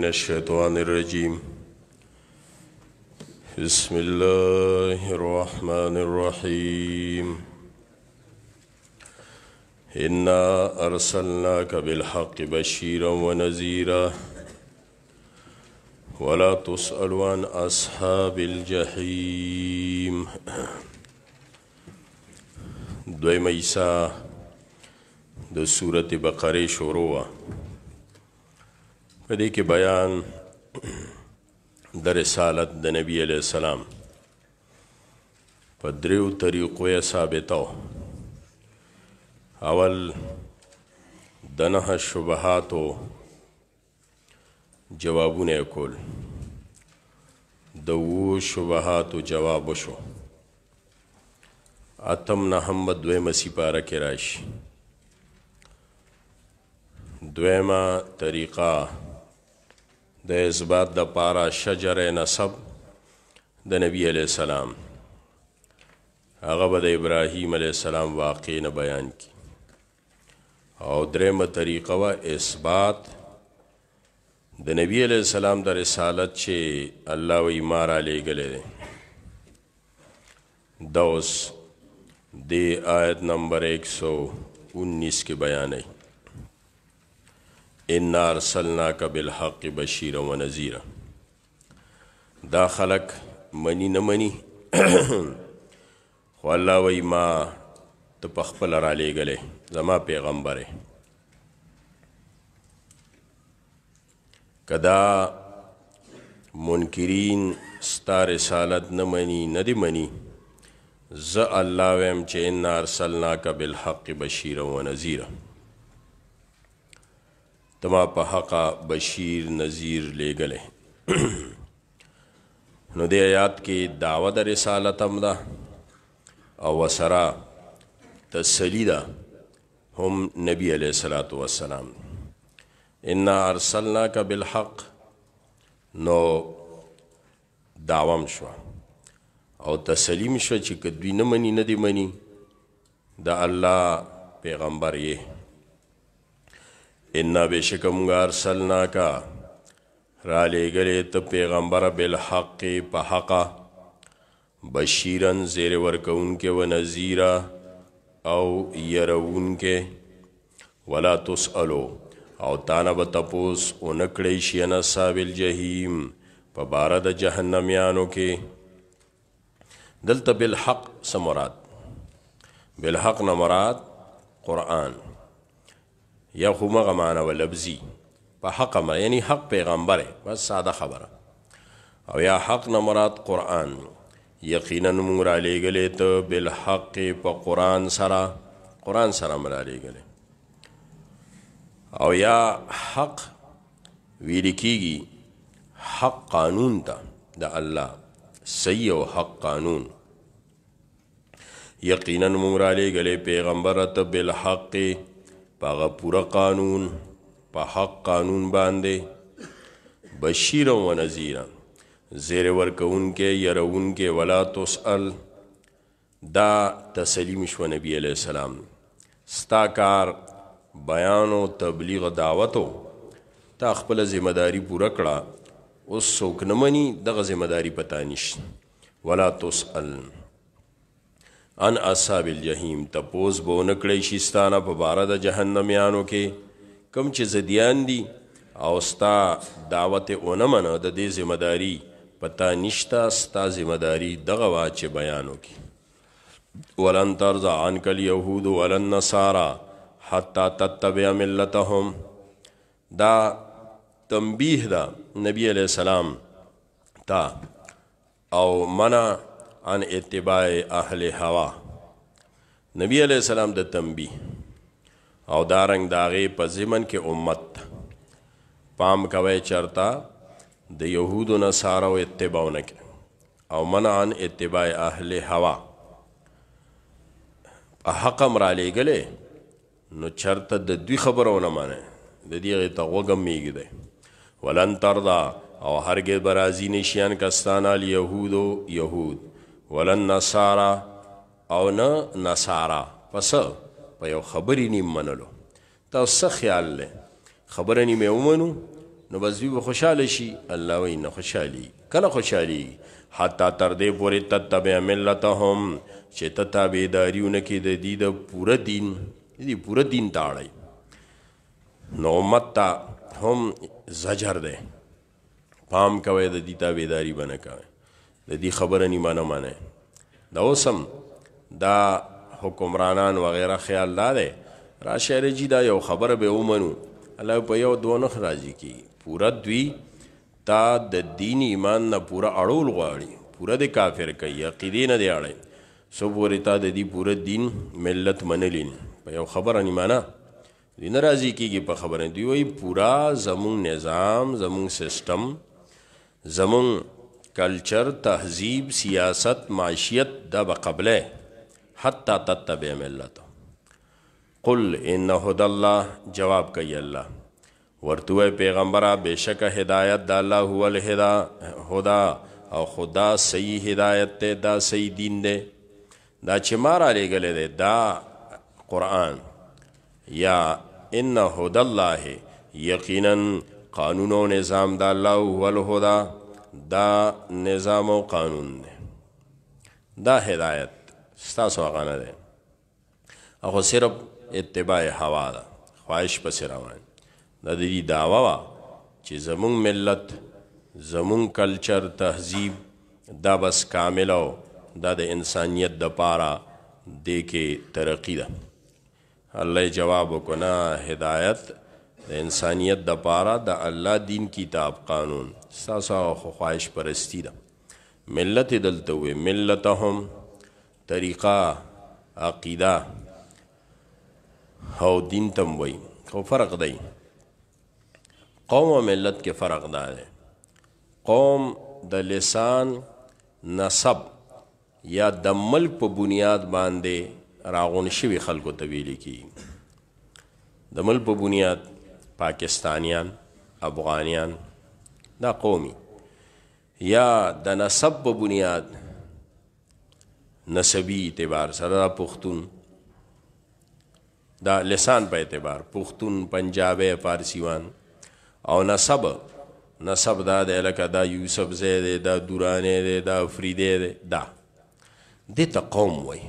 من الشيطان الرجيم بسم الله الرحمن الرحيم إنا أرسلناك بالحق بشيرا ونذيرا ولا تسأل عن أصحاب الجحيم دوي ميسا دو سورة بقره شروعا په دې کې بیان د رسالت د نبی علی السلام په دریو طریقو یې ثابتو اول د نه شبهاتو جوابونه کول د وو شبهاتو جواب شو اتم نه هم دوی مسی پارا کې راشي دویمه طریقه د اثبات د پارا شجر نسب د نبی علی السلام هغه به د ابراهیم علی السلام واقع نه بیان کی او درېمه طریقه وا اثبات د نبی علی السلام د رسالت چې الله و ایمار علی ګلې دوس د آیت نمبر 119 کې بیان دی ان ارسلناک بالحق بشیرا ونذیرا دا خلق منی نه منی خو الله وای ما ته په خپل را لېګلې زما پیغمبرې کدا منکرین ستا رسالت نه منی نه دی منی ز الله ویم چې ان ارسلناک بالحق بشیرا ونذیرا تما په حق بشیر نذیر لګلې نو د آیات کې داوا د رسالت هم ده او وسرا تسلی ده هم نبی علیہ الصلوۃ والسلام ان ارسلناک بالحق نو داوام شو او تسلیم شو چې کدوی نه منی نه دی منی د الله پیغمبر یې ان بشکم غارسلنا کا را لګلې ته پیغمبر بل حق په حق بشیرن زیر ورکون کې و نذیرا او يرون کې ولا تسالو او تانه به تپوس اونکړې شي نه سابل جهنم په بار د جهنميانو کې دلته بالحق سمرات بالحق نه مراد قران یا خو مغه معنا ولبزي په حق ما یعنی حق پیغمبره بس ساده خبره او یا حق نه مراد قران یقینا موږ را لېګلې ته بالحق په قران سره قران سره موږ را لېګلې او یا حق ویل کیږي حق قانون ته د الله صحیح او حق قانون یقینا موږ را لېګلې پیغمبره ته بالحق پاغه پورا قانون په حق قانون باندې بشیر و نذیر زیر ورکون کې يرون کې ولا تسال دا تسلیم شو نبی علیہ السلام ستا کار بیان او تبلیغ دعوتو تا خپل ذمہداری پوره کړه اوس څوک نه مني دغه ذمہداری پتا نشي ولا تسال ان اصحاب الجحیم تپوس بونه کړی شي ستانه په بار د جهنميانو کې کم چې زديان دي او ستا دعوت اونمن د دې ذمہداری پتا نشتا ستا ذمہداری دغه واچ بیانو کې ولن ترضى عنك اليهود ولا النصارى حتى تتبع ملتهم دا تنبیه دا نبی علیہ السلام تا او منا عن اتباع اهل هوا نبی علیہ السلام د تنبیه او دارنګ داغه په زمن کې امت پام کوي چرتا د يهودو نصارو اتباع نکي او منع عن اتباع اهل هوا حقم را لګلې نو چرته د دوی خبرونه مانه د دې ته وګم میګي ده ولن تردا او هرګه برازي نشيان کستانه اليهودو يهود ولن نصارا او نه نصارا پس په یو خبرې نیم منلو تاسو خیال له خبره نیمه ومنو نو بس دوی خوشاله شي الله وینه خوشحالي کله خوشحالي حتا تر دې پورې تتبع ملتهم چې تتابعداریونه کې د دې د پوره دین دې پوره دین تاړي نو متا هم زجر ده پام کوي د دې تابعداري بنه کوي د دې خبره نه مانه مانه دا اوسم دا حکمرانان وغیرہ خیال لاله را شهر جی دا یو خبره به ومنو الله په یو دونخ راضی کی پورا دوی تا د دین ایمان نه پورا اړول غواړي پورا د کافر کوي عقیده نه دی اړي سو پورې تا د دې پورا دین ملت منلین په یو خبره نه مانه دین راضی کیږي په خبره دی وای پورا زمون نظام زمون سیستم زمون کلچر تهذیب سیاست معیشت دا به قبله حتی تتبع ملت قل ان هدى الله جواب کوي الله ورته پیغمبره بشک هدایت د الله هو الهدا هدا او خدا صحیح هدایت ته دا صحیح دین دی دا چې مار علی گله دی دا قران یا ان هدى الله یقینا قانون او نظام د الله هو الهدا دا نظام او قانون دی دا هدایت ستاسو هغه نه دی او صرف اتباع هوا ده خواهش پسې روان دا د دې داوا وا چې زمون ملت زمون کلچر تهذیب دا بس کامل او دا د انسانیت د پاره د کې ترقی ده الله جواب وکنا هدایت د انسانیت د پاره د الله دین کتاب قانون ساسا خواهش پرستی ده ملت دلته وي ملتهم طریقه عقیده او دین تم وي خو فرق دی قوم او ملت کې فرق دا دی قوم د لسان نسب یا د ملک په بنیاد باندې راغون شوی خلکو ته ویل کی د ملک په بنیاد پاکستانیان افغانیان دا قومي یا د نسب په بنیاد نسبی اعتبار سره پښتون دا لسان په اعتبار پښتون پنجابي فارسیوان او نسب نسب دا د لکه دا یوسف زید دا دورانه دی دا فریده دی دا د ته قوم وای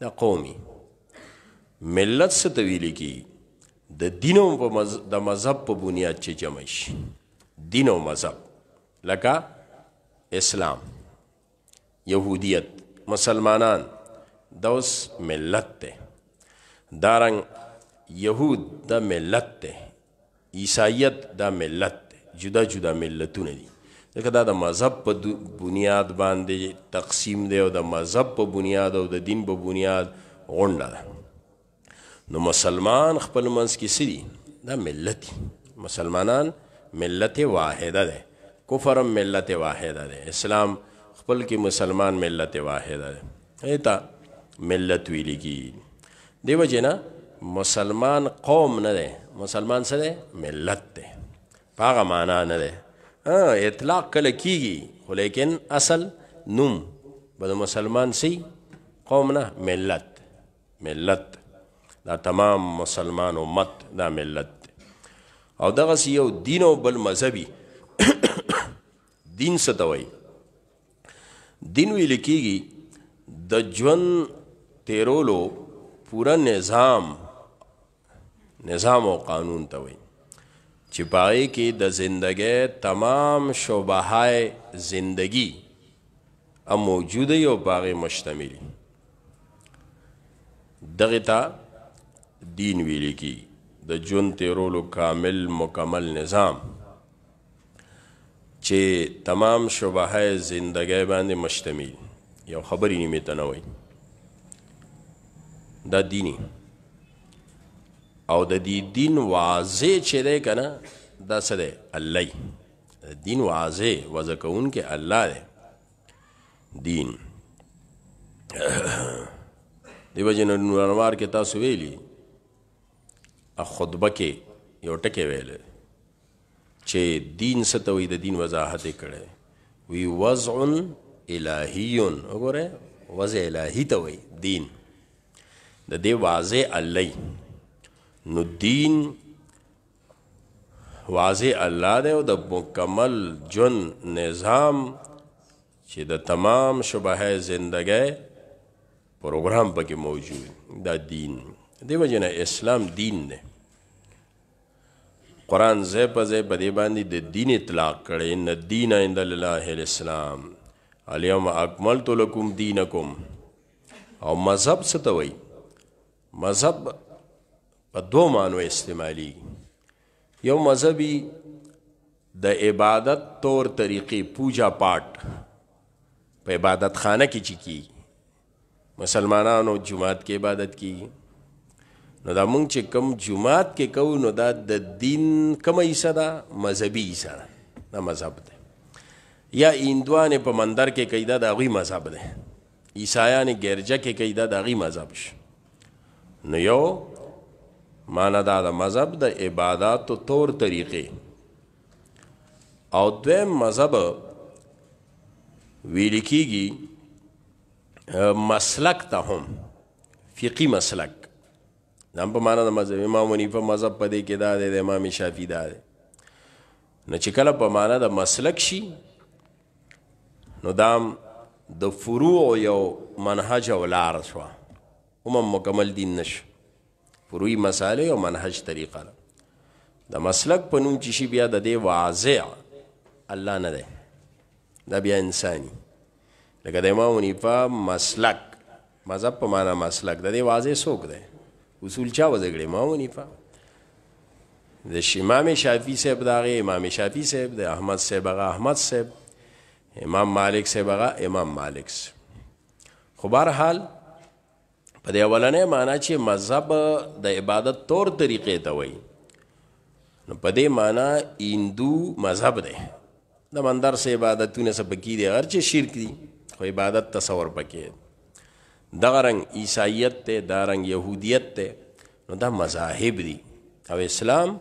دا قومي ملت څه تویل کی د دینوم په مذ... د مذهب په بنیاد چې جمع شي دین او مذهب لکه اسلام یهودیت مسلمانان د اوس ملت ته دارنګ یهود د دا ملت ته عیسایت د ملت ته جدا جدا ملتونه دي ځکه دا د مذهب په بنیاد باندې تقسیم دی او د مذهب په بنیاد او د دین په بنیاد غونډه ده نو مسلمان خپل منځ کې سړي دا ملت مسلمانان ملت واحده ده کفر هم ملت واحده ده اسلام خپل کې مسلمان ملت واحده ده ایتا ملت ویلګي دیو جنا مسلمان قوم نه ده مسلمان څه ده ملت ده پاغه معنا نه ده اطلاق کله کیږي خو لیکن اصل نوم بده مسلمان سي قوم نه ملت ملت دا تمام مسلمان امت دا ملت او دغه یو دین او بل مذهبي دین ستوي دین ویل کیږي د ژوند تیرولو پورا نظام نظام او قانون ته وایي چې پای کې د زندګۍ تمام شوبهای زندگی ا موجوده یو باغ مشتمل دغه تا دین ویل کی د جون تیرولو کامل مکمل نظام چې تمام شبهه زندګۍ باندې مشتمل یو خبرې نیمه تنوي دا دینی او د دې دین واضح چې ده کنه دا څه ده الله دین واضح وځه کون کې الله ده دین دیو جن نور انوار کې تاسو ویلی خطبه کې یو ټکی ویل چې دین ستوي د دین وضاحت کړي وی وضع الہی وګوره وضع الہی ته وی دین د دې واضح الله نو دین واضح الله دی او د مکمل جن نظام چې د تمام شبهه زندګۍ پروګرام پکې موجود دا دین دیو جن اسلام دین دی قران زې په زې په دې باندې د دین اطلاق کړي نه دین عند الله الاسلام الیوم اکملت لکم دینکم او مذهب څه ته وایي مذهب په دوه معنی استعمالي یو مذهبي د عبادت طور طریقې پوجا پاٹ په عبادت خانه کې چي کی مسلمانانو جمعات کې عبادت کی نو دا مونږ چې کم جمعات کې کوو نو دا د دین کومه حصہ ده مذهبي حصہ ده دا مذهب ده یا ایندوان په مندر کې کوي دا د هغوی مذهب ده عیسایان ګرجه کې کوي دا د هغوی مذهب شو نو یو معنا دا د مذهب د عباداتو طور طریقې او دویم مذهب ویل کېږي مسلک ته هم فقی مسلک دا په معنا د مذهب امام حنیفه مذهب په دې کې دا دی د امام شافعي دا دی نو چې کله په معنا د مسلک شي نو دام د فروع یو منهج او لار شو هم مکمل دین نشو فروعي مسالې او منهج طریقه ده د مسلک په نوم چې شي بیا د دې واضع الله نه ده دا بیا انساني لکه د امام حنیفه مسلک مذهب په معنا مسلک د دې واضح څوک دی اصول چا و زګړې ما ونی په د امام شافعي صاحب دغه امام شافعي صاحب د احمد صاحب هغه احمد صاحب امام مالک صاحب هغه امام مالک خو بهرحال په دې اولنې معنی چې مذهب د عبادت تور طریقې ته وایي نو په دې معنی هندو مذهب دی د مندر سه عبادتونه سپکی دي هر چې شرک دي خو عبادت تصور پکې دغه رنګ عیسایت ته دا رنګ يهودیت ته نو دا مذاهب دي او اسلام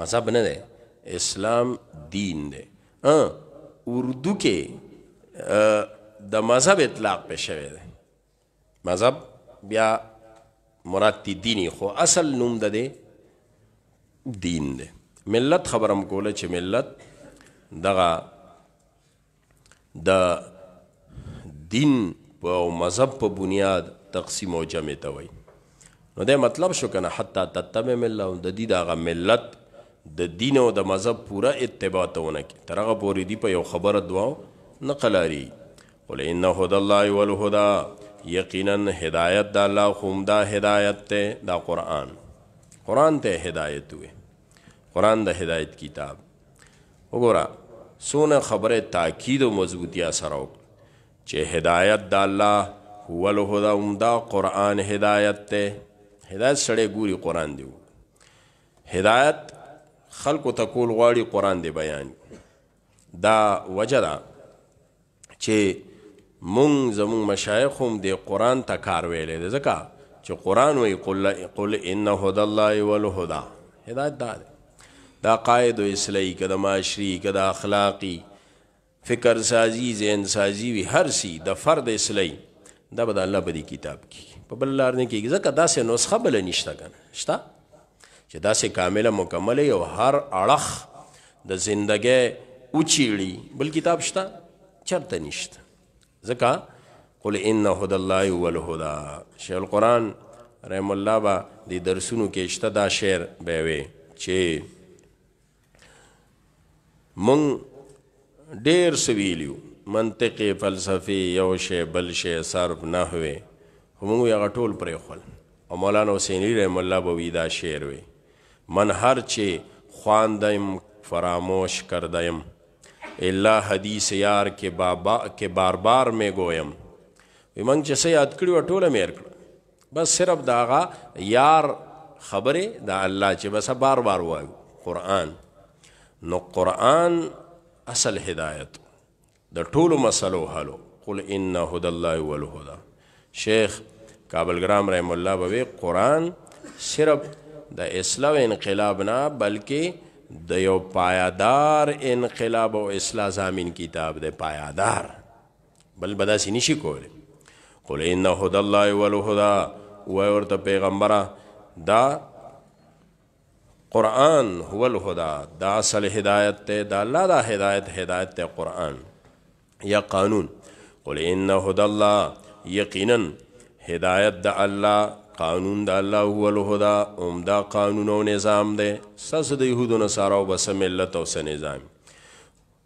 مذهب نه دی اسلام دین دی اردو کې د مذهب اطلاق په شوی دی مذهب بیا مراد تی دینی خو اصل نوم ده دی دین دی ملت خبرم کوله چې ملت دغه د دین په مذهب په بنیاد تقسیم او جمع ته وای نو دا مطلب شو کنه حتی تتم ملت د دې دغه ملت د دین او د مذهب پورا اتباع تهونه کی ترغه پوری دی په یو خبره دوا نقلاری ول ان هدى الله والهدى یقینا هدایت د الله هم دا هدایت ته دا قران قران ته هدایت وې قران د هدایت کتاب وګوره سونه خبره تاکید او مضبوطی سره وکړه چې هدایت د الله هو الهدى اومدا قران هدایت ته هدایت سره ګوري قران دی هدایت خلق تکول غواړي قران دی بیان دا وجدا چې مونږ زمون مشایخ هم دی قران ته کار ویلې ده ځکه چې قران وی قل قل ان هدى الله والهدى هدایت دا ده دا قائد اسلحی که دا معاشری که دا اخلاقی فکر سازی ذهن سازی وی هر سی د فرد اسلی دا به د الله په کتاب کې په بل لار نه کېږي ځکه داسې نسخه بل نشته کنه شته چې داسې کامله مکمله یو هر اړخ د زندګۍ اوچیړي بل کتاب شته چرته نشته ځکه قل ان هدى الله هو الهدى شیخ القران رحم الله با د درسونو کې شته دا شعر به وي چې مونږ ډیر سویلیو منطقي فلسفي یو شی بل شی صرف نحوه همغه یو ټول پرې خل او مولانا حسینی رحم الله بوی دا شعر وی من هر چی خواندم فراموش کردم الا حدیث یار کې بابا کې بار بار مې گویم ومن چې سې یاد کړو ټوله مې کړ بس صرف داغه یار خبره دا الله چې بس بار بار وایو قران نو قران اصل هدایت د ټولو مسلو حلو قل ان هدى الله والهدى شیخ کابلګرام رحم الله بوي قران صرف د اسلام انقلاب نه بلکې د یو پایدار انقلاب او اصلاح زامین کتاب د پایدار بل بدا سینی شي کول قل ان هدى الله والهدى و ورته پیغمبره دا قرآن هو الهدا دا اصل هدایت ته دا الله دا هدایت هدایت ته قرآن یا قانون قل ان هدى الله یقینا هدایت د الله قانون د الله هو الهدا عمدا قانون او نظام ده سس د يهودو نصارا او بس ملت او سن نظام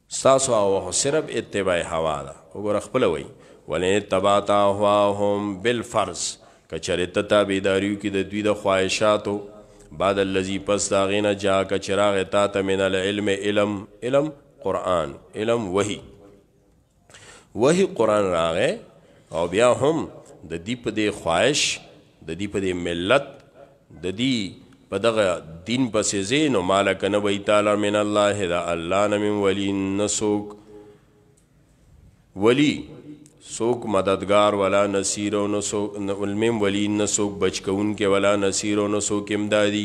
ساسو او صرف اتباع هوا ده وګور خپل وای ولین تباتا هواهم بالفرض کچریت تابیداریو کې د دوی د خواهشاتو بعد الذي پس داغینا جا کا چراغ تا ته من العلم علم علم قران علم وحي وحي قران راغې او بیا هم د دې په دې خواهش د دې په دې ملت د دې په دغه دین پسې زین او مالک نه وی تعالی من الله دا الله نه من ولی نسوک ولی سوک مددگار ولا نصیر او نسوک علم ولی نسوک بچکون کې ولا نصیر او نسوک امدادی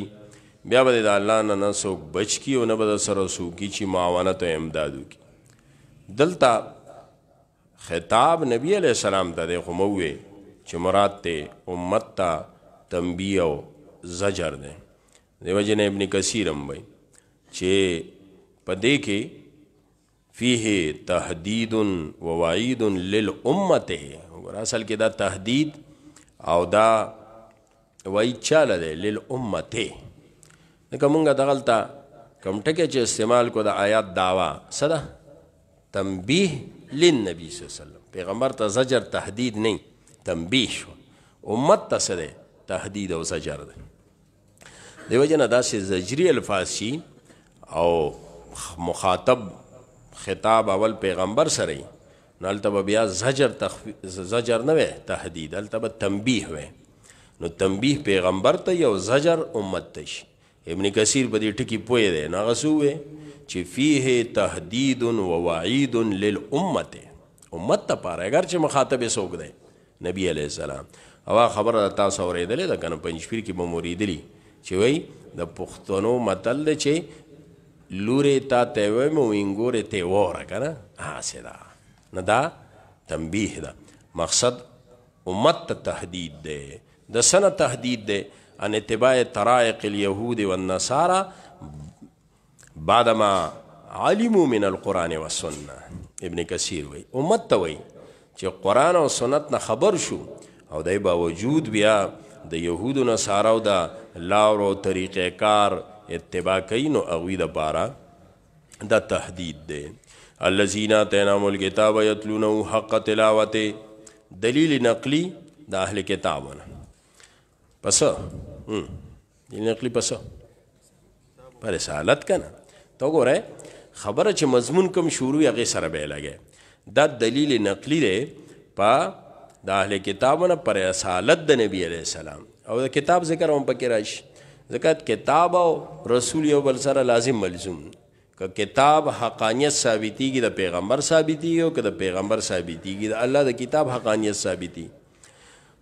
بیا به د الله نه نسوک بچ کی او نه به سره سوکی چې معاونت او امدادو کی دلتا خطاب نبی علیہ السلام ته خو مووي چې مراد ته امت ته تنبیه او زجر ده دیو جن ابن کثیرم وای چې پدې کې فيه تهدید و وعید للامته وګور اصل کې دا تهدید او دا وعید چاله ده للامته نکه مونږه دغلطه کوم ټکي چې استعمال کو د آیات داوا صدا تنبیه للنبي صلی الله علیه وسلم پیغمبر ته زجر تهدید نه تنبیه شو امت ته سره تهدید او زجر ده دیو جنا داسې زجری الفاظ شي او مخاطب خطاب اول پیغمبر سره نو البته بیا زجر تخفی... زجر نه وې تهدید البته تنبیه وې نو تنبیه پیغمبر ته یو زجر امت ته شي ابن کثیر په دې ټکی پوي دی نو غسوې چې فيه تهدید و وعید للامه امت ته پاره اگر چې مخاطب سوګ دی نبی علی السلام اوا خبره تاسو اورېدلې ده کنه پنځپیر کې به مریدلی چې وای د پښتنو متل چې لورې تا ته وې مو وینګورې ته وره کنه هاسه دا نه دا تنبیه دا مقصد امت ته تهدید دی د سنه تهدید دی ان اتباع طرائق اليهود والنصارى بعدما علموا من القران والسنه ابن کثیر وی امت ته وی چې قران او سنت نه خبر شو او دای باوجود بیا د يهودو نصارو دا لاورو طریقې کار اتباع کوي نو هغه د پاره د تهدید دی الذين تنام الكتاب يتلونه حق تلاوته دلیل نقلی د اهل کتابونه پس هم دلیل نقلی پس پر رسالت کنه تو ګوره خبره چې مضمون کم شروع هغه سره به لګي دا دلیل نقلی دی په د اهل کتابونو پر رسالت د نبی عليه السلام او د کتاب ذکر هم پکې راشي ځکه کتاب او رسول یو بل سره لازم ملزوم که کتاب حقانیت ثابتیږي د پیغمبر ثابتیږي او که د پیغمبر ثابتیږي د الله د کتاب حقانیت ثابتی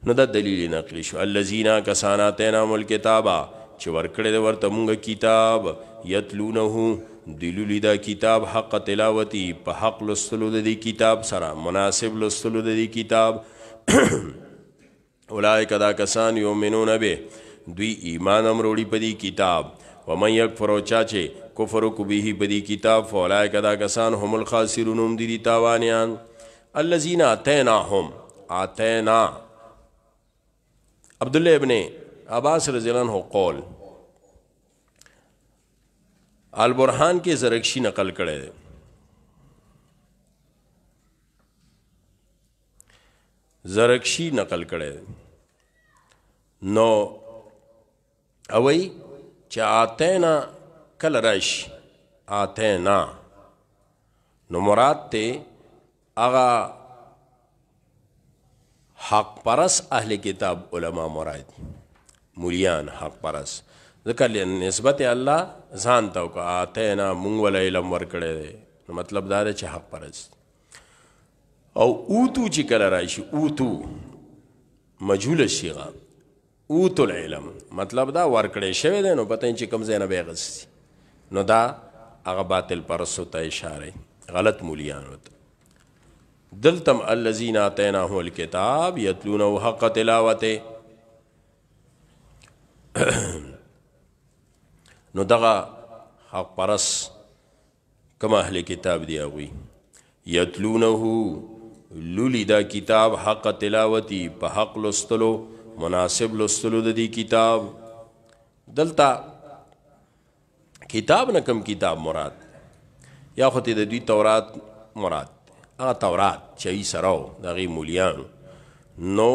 نو دا دلیل نقلی شو الذین کسانا تینام الکتابا چې ورکړې د ورته مونږ کتاب یتلونه دلولی دا کتاب حق تلاوتی په حق لستلو د دې کتاب سره مناسب لستلو د دې کتاب اولائک دا کسان یؤمنون به દ્વિ ઈમાનમ રોડીપદી કિતાબ વમયક ફરોચા છે કુફરુ કુબીહી બદી કિતાબ ફોલાય કદા કસાન હોમલ ખાસિરુનુમ દીદી તાવાન્યાન અલ્લઝીના તૈના હોમ આ તૈના અબ્દુલ્લે અબને अब्बास रजीलन हो कौल आल बुरहान के जरक्षी नकल करे जरक्षी नकल करे नौ او ای چې آتینا کل راش آتینا نو مراد ته اغا حق پرس اهل کتاب علما مراد مولیان حق پرس ذکر نسبت الله ځان ته وکړه آتینا مونږ ول علم ورکړی دی نو مطلب دا دی چې حق پرس او اوتو چې کله راشي اوتو مجهول شیغه اوت العلم مطلب دا ورکړې شوی دی نو پته چې کوم ځای نه به غسي نو دا هغه باطل پرسو ته اشاره غلط مولیان وته دلتم الذين اتيناهم الكتاب يتلونه حق تلاوته نو دغه حق پرس کما اهل کتاب دی اوی یتلونه لولی دا کتاب حق تلاوتی په حق لستلو مناسب لستلو د دې کتاب دلتا کتاب نه کم کتاب مراد یا خو د دوی تورات مراد هغه تورات چې سره د غي مولیان نو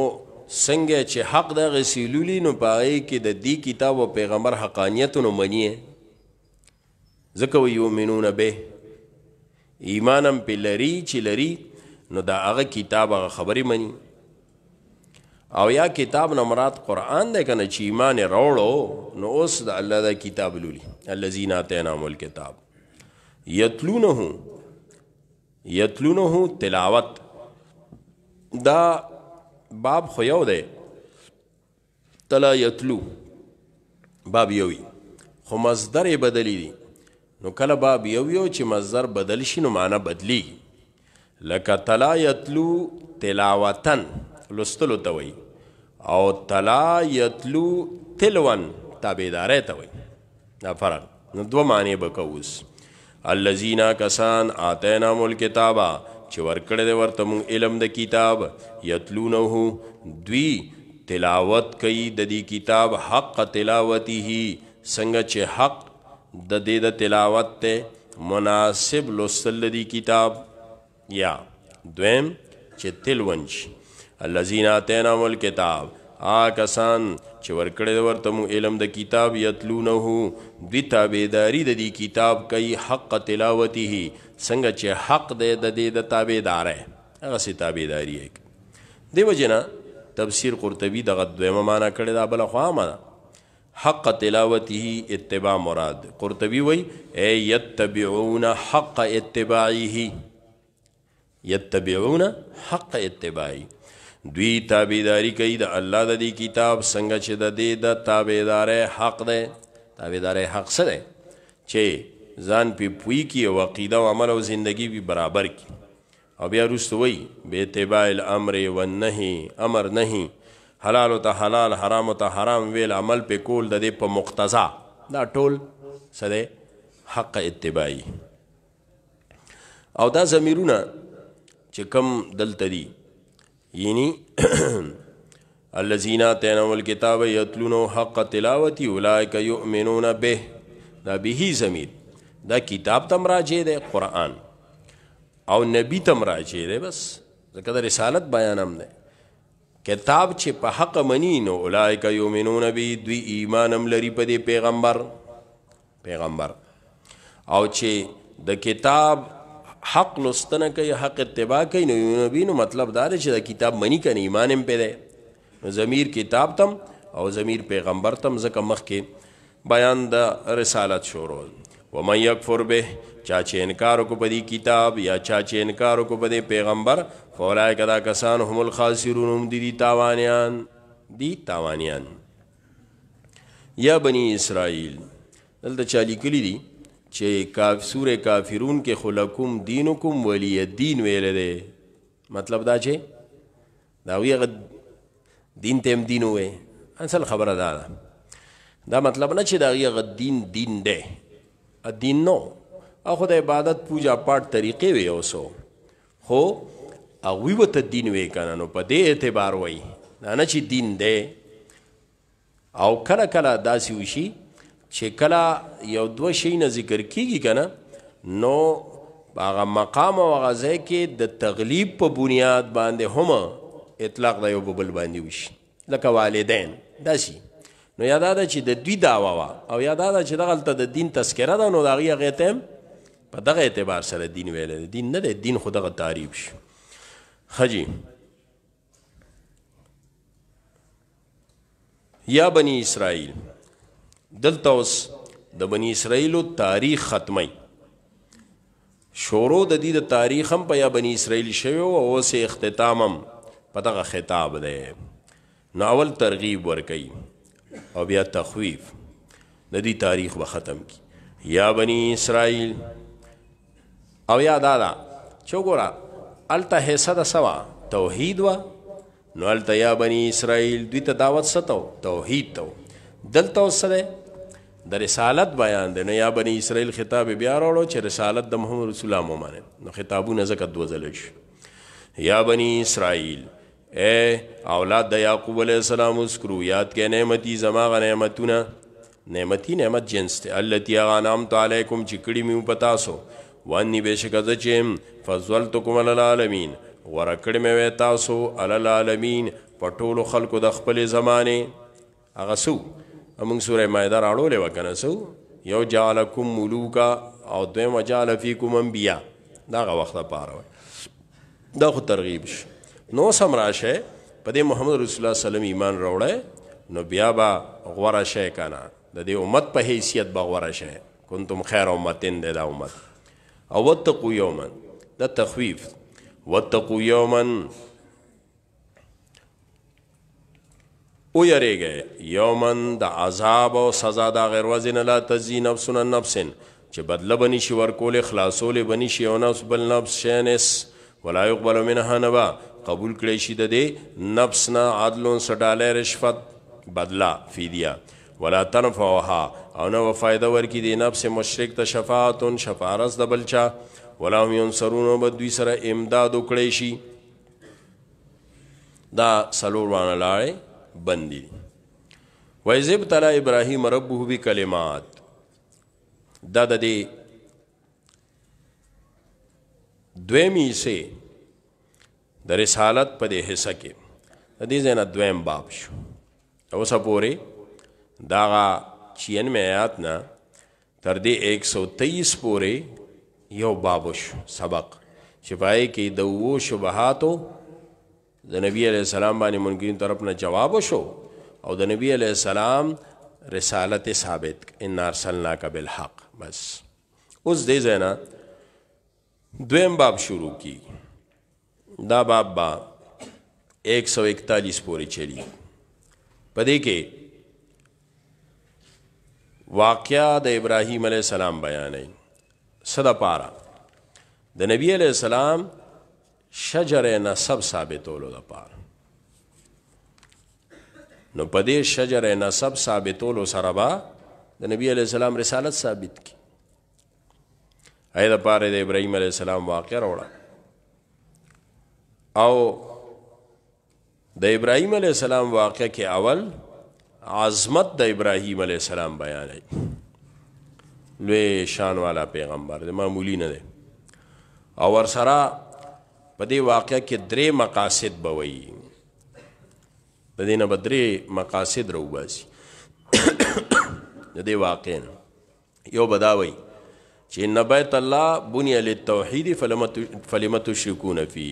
څنګه چې حق د غسیلولی نو پای کې د دې کتاب او پیغمبر حقانیت نو منی زکه یومنون به ایمانم په لری چې لری نو دا هغه کتاب هغه خبرې منی او یا کتاب نه مراد قران دی کنه چې ایمان راوړو نو اوس د الله د کتاب لولي الذين اتيناهم الكتاب يتلونه يتلونه تلاوت دا باب خو یو دی تلا یتلو باب یوی خو مصدر بدلی دی نو کله باب یو یو چې مصدر بدل شي نو معنی بدلی لکه تلا یتلو تلاوتن لستلو ته وي او تلا یتلو تلون تابعداري ته وي دا فرق نو دوه معنی بکوس الذين کسان اتینا مول کتابا چې ورکړه دې ورته مون علم د کتاب یتلونه دوی تلاوت کوي د دې کتاب حق تلاوته څنګه چې حق د دې د تلاوت ته مناسب لوستل دی کتاب یا دویم چې تلونش الذين اتيناهم الكتاب آ کسان چې ورکړې ورته مو علم د کتاب یتلونه د تابعداري د دې کتاب کوي حق تلاوته څنګه چې حق د دې د تابعدار هغه سي تابعداري دیو جنا تفسیر قرطبی دغه دویمه معنا کړی دا بل خو معنا حق تلاوته اتباع مراد قرطبی وای ای یتبعون حق اتباعه یتبعون حق اتباعه دوی تابعداری کوي د الله د دې کتاب څنګه چې د دې د تابعدار حق ده تابعدار حق څه ده چې ځان په پوي کې او عقیده او عمل او زندگی به برابر کی او بیا رستوي به اتباع الامر و نهي امر نهي حلال ته حلال حرام ته حرام ویل عمل په کول د دې په مقتضا دا ټول سره حق اتباعي او دا زمیرونه چې کم دلته دي یعنی الذین آتیناهم الکتاب یتلون حق تلاوته اولئک یؤمنون به دا به زمیر دا کتاب تم راجه ده قران او نبی تم راجه ده بس ځکه دا رسالت بیانم ده کتاب چې په حق منی نو اولایک یومنون بی دوی ایمانم لري په دې پیغمبر پیغمبر او چې د کتاب حق لستنه کوي حق اتباع کوي نو نبی نو مطلب دا دی چې دا کتاب منی کنه ایمان هم پیدا نو ضمیر کتاب تم او ضمیر پیغمبر تم زکه مخ کې بیان د رسالت شروع و من یکفر به چا چې انکار کو په دې کتاب یا چا چې انکار کو په دې پیغمبر فورای کدا کسان هم الخاسرون هم دي تاوانیان دي تاوانیان یا بنی اسرائیل دلته چا لیکلی دي چې کاف سوره کافرون کې خلقکم دینکم ولی دین ویل دی مطلب دا چې دا وی دین تم دین وې اصل خبره دا ده دا مطلب نه چې دا یو دین دین دی ا دین نو اخو د عبادت پوجا پاٹ طریقې وې اوسو خو اوی وته دین وې کنه نو په دې اعتبار وای نه نه چې دین دی او کله کله داسې وشي چې کله یو دوه شی نه ذکر کیږي کنه نو هغه مقام او هغه ځای کې د تغلیب په بنیاد باندې هم اطلاق د یو بل باندې وشي لکه والدین داسي نو یاد ده چې د دوی داوا وا او یاد ده چې دغلته د دین تذکره ده نو دغه هغه ته په دغه اعتبار سره دین ویل دي دین نه دی دین خو دغه تعریف شو خجی یا بنی اسرائیل دلته اوس د بنی اسرائیلو تاریخ ختمي شورو د دې د تاریخ هم په یا بنی اسرائیل شوی او اوس اختتامم په دغه خطاب ده نو اول ترغیب ورکي او بیا تخویف د دې تاریخ به ختم کی یا بنی اسرائیل او یا دادا چې ګورا الته حصہ د سوا توحید وا نو الته یا بنی اسرائیل دوی ته دعوت ستو توحید تو دلته سره د رسالت بیان دی نو یا بنی اسرائیل خطاب بیا راوړو چې رسالت د محمد رسول الله مومنه نو خطابونه زکه دوه ځله شي یا بنی اسرائیل اے اولاد د یعقوب علی السلام اسکرو یاد کې نعمتي زما غ نعمتونه نعمتي نعمت جنس ته التی غانام تعالیکم چې کړي میو پتا سو وانی بشکه چې فضلتکم علی العالمین ورکړې مې تاسو علی العالمین پټول خلکو د خپل زمانه هغه سو موږ سوره مائده راړولې وکنه سو یو جعلکم ملوکا او دویم جعل فیکم انبیا دا غ وخت پاره دا خو ترغیب ش نو سم راشه په دې محمد رسول الله سلام ایمان راوړې نو بیا با غوړه شي کنه د دې امت په حیثیت با غوړه شي کنتم خیر امتین د امت او وتقو یوما دا تخویف وتقو یوما او یریږي یومن د عذاب او سزا د غیر وزن لا تزی نفس نفس چې بدله بنی شي ورکول خلاصول بنی شي او نفس بل نفس شینس ولا يقبل منها نبا قبول کړي شي د دې نفس نه عدل سټاله رشفت بدلا فیدیا ولا تنفعها او نو فائدہ ورکی دی نفس مشرک ته شفاعت شفارس د بلچا ولا هم ينصرون بدوی سره امداد وکړي شي دا سلوور وانه لاړې بند دي وایذب تعالی ابراهیم ربه بکلمات دا د دې دویمی سه د رسالت په دې حصہ کې د دې زنه دویم باب شو اوس پورې دا 96 آیات نه تر دې 123 پورې یو باب شو سبق شپای کې د وو شبهاتو د نبی علیہ السلام باندې منکرین طرف نه جواب وشو او د نبی علیہ السلام رسالت ثابت ان ارسلنا کا بالحق بس اوس دې زنا دویم باب شروع کی دا باب با 141 پوری چلی پدې کې واقعا د ابراهیم علیہ السلام بیانې صدا پارا د نبی علیہ السلام شجر نسب ثابتولو د پاره نو په دې شجر نسب ثابتولو سره با د نبی علی السلام رسالت ثابت کی اې د پاره د ابراهیم علی السلام واقع راوړه او د ابراهیم علی السلام واقع کې اول عظمت د ابراهیم علی السلام بیان لوی شان والا پیغمبر د معمولی نه دی او ور سره په دې واقعه کې درې مقاصد بوي د دې نه بدرې مقاصد روباسي د دې واقعې نه یو بداوي چې نبیت الله بني للتوحید فلمت شکون فی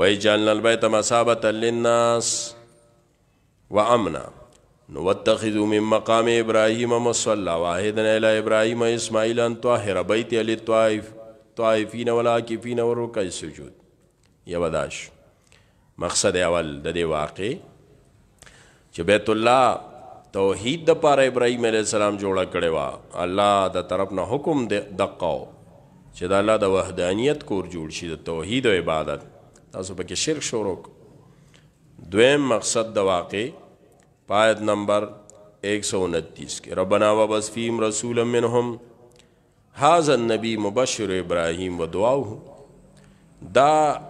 وجعلنا البيت مثابه للناس وامنا نو واتخذوا من مقام ابراهيم مصلى واحدا الى ابراهيم اسماعيل ان طاهر بيتي للطائف طائفین ولا کفین ورکع سجود یو داش مقصد اول د دې واقع چې بیت الله توحید د پاره ابراهیم علی السلام جوړه کړې وا الله د طرف نه حکم دقاو چې د الله د وحدانیت کور جوړ شي د توحید او عبادت تاسو پکې شرک شروع دویم مقصد د واقع پایت نمبر 129 کې ربنا وبس فیم رسولا منهم هاذا النبی مبشر ابراهیم و دعاوه دا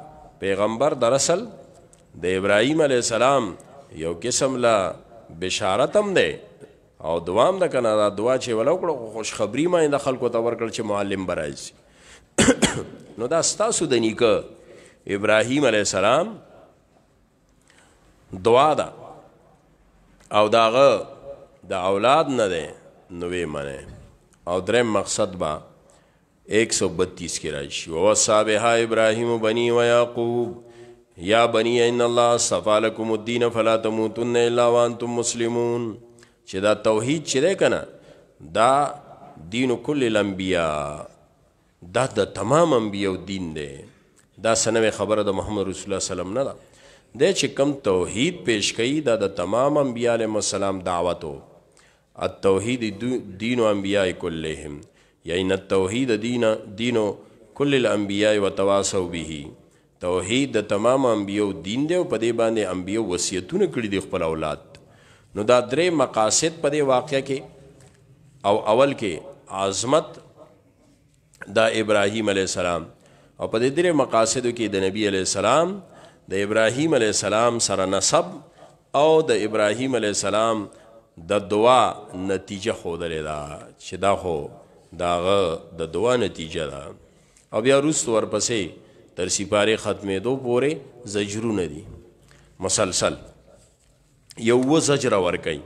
پیغمبر در اصل د ابراهیم علی السلام یو قسم لا بشارت هم ده او دوام د کنه دا دعا چې ولو کړو خوش خبری ما د خلکو ته ورکړ چې معلم برایي نو دا ستاسو د نیکه ابراهیم علی السلام دعا ده او داغه د دا اولاد نه ده نوې منه او درم مقصد با 132 کې راشي او صابها ابراهيم بني ويعقوب یا بني ان الله صفا لكم الدين فلا تموتن الا وانتم مسلمون چې دا توحید چې ده کنه دا دین کل الانبیاء دا د تمام انبیاء دین دی دا سنوي خبره د محمد رسول الله سلام نه ده د چې کم توحید پیش کړي دا د تمام انبیاء علیهم السلام دعوتو التوحید دین و انبیاء کلهم یعنی التوحید دین دینو کل الانبیاء و تواسو به توحید د تمام انبیو دین دی او په دې باندې انبیو وصیتونه کړی دي خپل اولاد نو دا درې مقاصد په دې واقعیا کې او اول کې عظمت دا ابراهیم علی السلام او په دې درې مقاصدو کې د نبی علی السلام د ابراهیم علی السلام سره نسب او د ابراهیم علی السلام د دعا نتیجه خودلې دا چې دا خو داغه د دعا نتیجه ده او بیا روس ورپسې تر سپاره ختمې دو پورې زجرونه دي مسلسل یو و زجر ورکي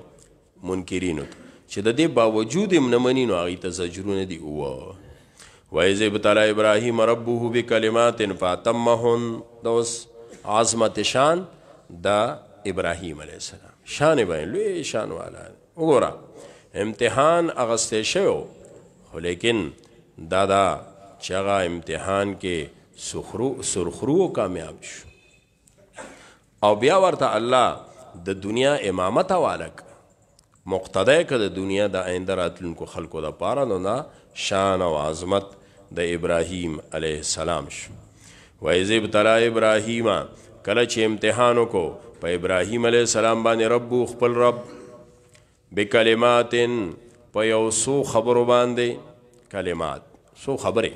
منکرینو چې د دې باوجود هم نمنې نو هغه ته زجرونه دي وو وایز ابتلا ابراهیم ربه بکلمات فاتمهن دوس عظمت شان دا ابراهیم علیه السلام شان باندې لوی شان والا وګوره امتحان اغسته شو خو لیکن دادا چغا امتحان کې سخرو سرخرو کامیاب شو او بیا ورته الله د دنیا امامت والک مقتدی که د دنیا د آینده راتلونکو خلکو د پاره نو نا شان او عظمت د ابراهیم علیه السلام شو وایذ ابتلا ابراهیم کله چې امتحانو کو په ابراهیم علی السلام باندې رب خپل رب بکلمات په یو سو خبرو باندې کلمات سو خبره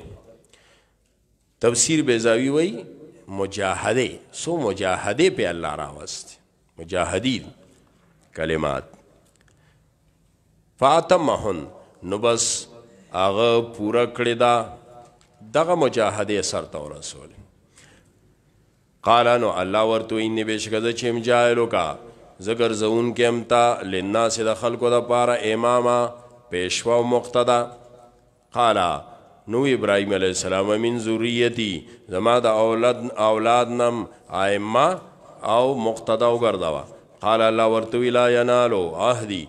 تفسیر بیزاوی وای مجاهده سو مجاهده په الله راوست مجاهدین کلمات فاطمهن نو بس هغه پورا کړی دا دغه مجاهده سر ته رسول قال نو الله ورته ان بشکزه چې مجاهلو کا زګر زون کې امتا لناس د خلکو د پاره امام پیشوا او مقتدا قال نو ابراهيم عليه السلام من ذريتي زما د اولاد اولادنم ائمه او مقتدا وګرځوا قال الله ورته لا ينالو عهدي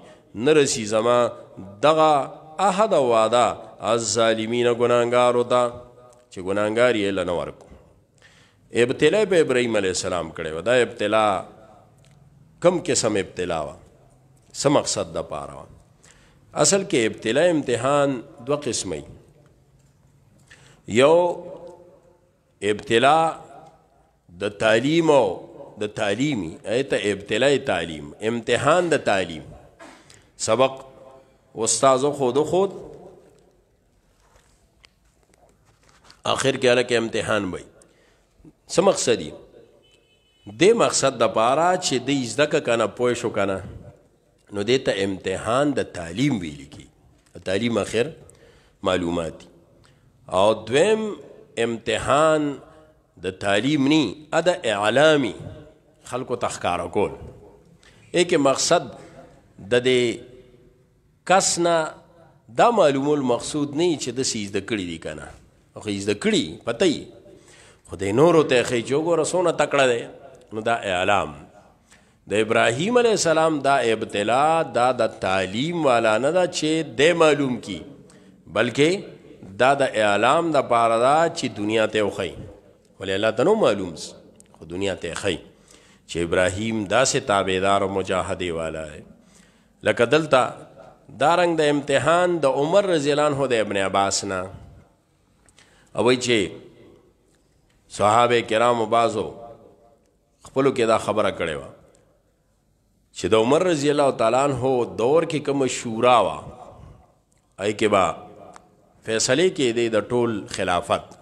نرسي زما دغه احد وادا الظالمین ګناګار وتا چې ګناګار یې لنه ورکو ابتلا به ابراهيم عليه السلام کړي دا ابتلا کم قسم ابتلا وا سم مقصد د پاره اصل کې ابتلا امتحان دو قسمه یو ابتلا د تعلیم او د تعلیمی ایت ابتلا تعلیم امتحان د تعلیم سبق استادو خود خود اخر کې الکه امتحان وای څه مقصد دی د مقصد د پاره چې د ازدک کنه پوه شو کنه نو د ته امتحان د تعلیم ویل کی تعلیم اخر معلومات او دویم امتحان د تعلیم نی ا د اعلامی خلکو تخکار کول ایک مقصد د دې کسنا دا معلومول مقصود نه چې د سیز د کړي دی کنه او خیز د کړي پته خدای نور ته خې جوګو رسونه تکړه دی نو دا اعلام د ابراهیم علی السلام دا ابتلا دا د تعلیم والا نه دا چې د معلوم کی بلکې دا د اعلام د پاره دا چې دنیا ته وخی ولې الله تنو معلوم خو دنیا ته خی چې ابراهیم دا سه تابعدار او مجاهده والا ہے لکه دلتا دارنګ د دا امتحان د عمر رضی الله عنه د ابن عباس نه او چې صحابه کرام بازو خپلو کې دا خبره کړې و چې د عمر رضی الله تعالی عنہ دور کې کوم شورا وا اې کې با فیصله کې د ټول خلافت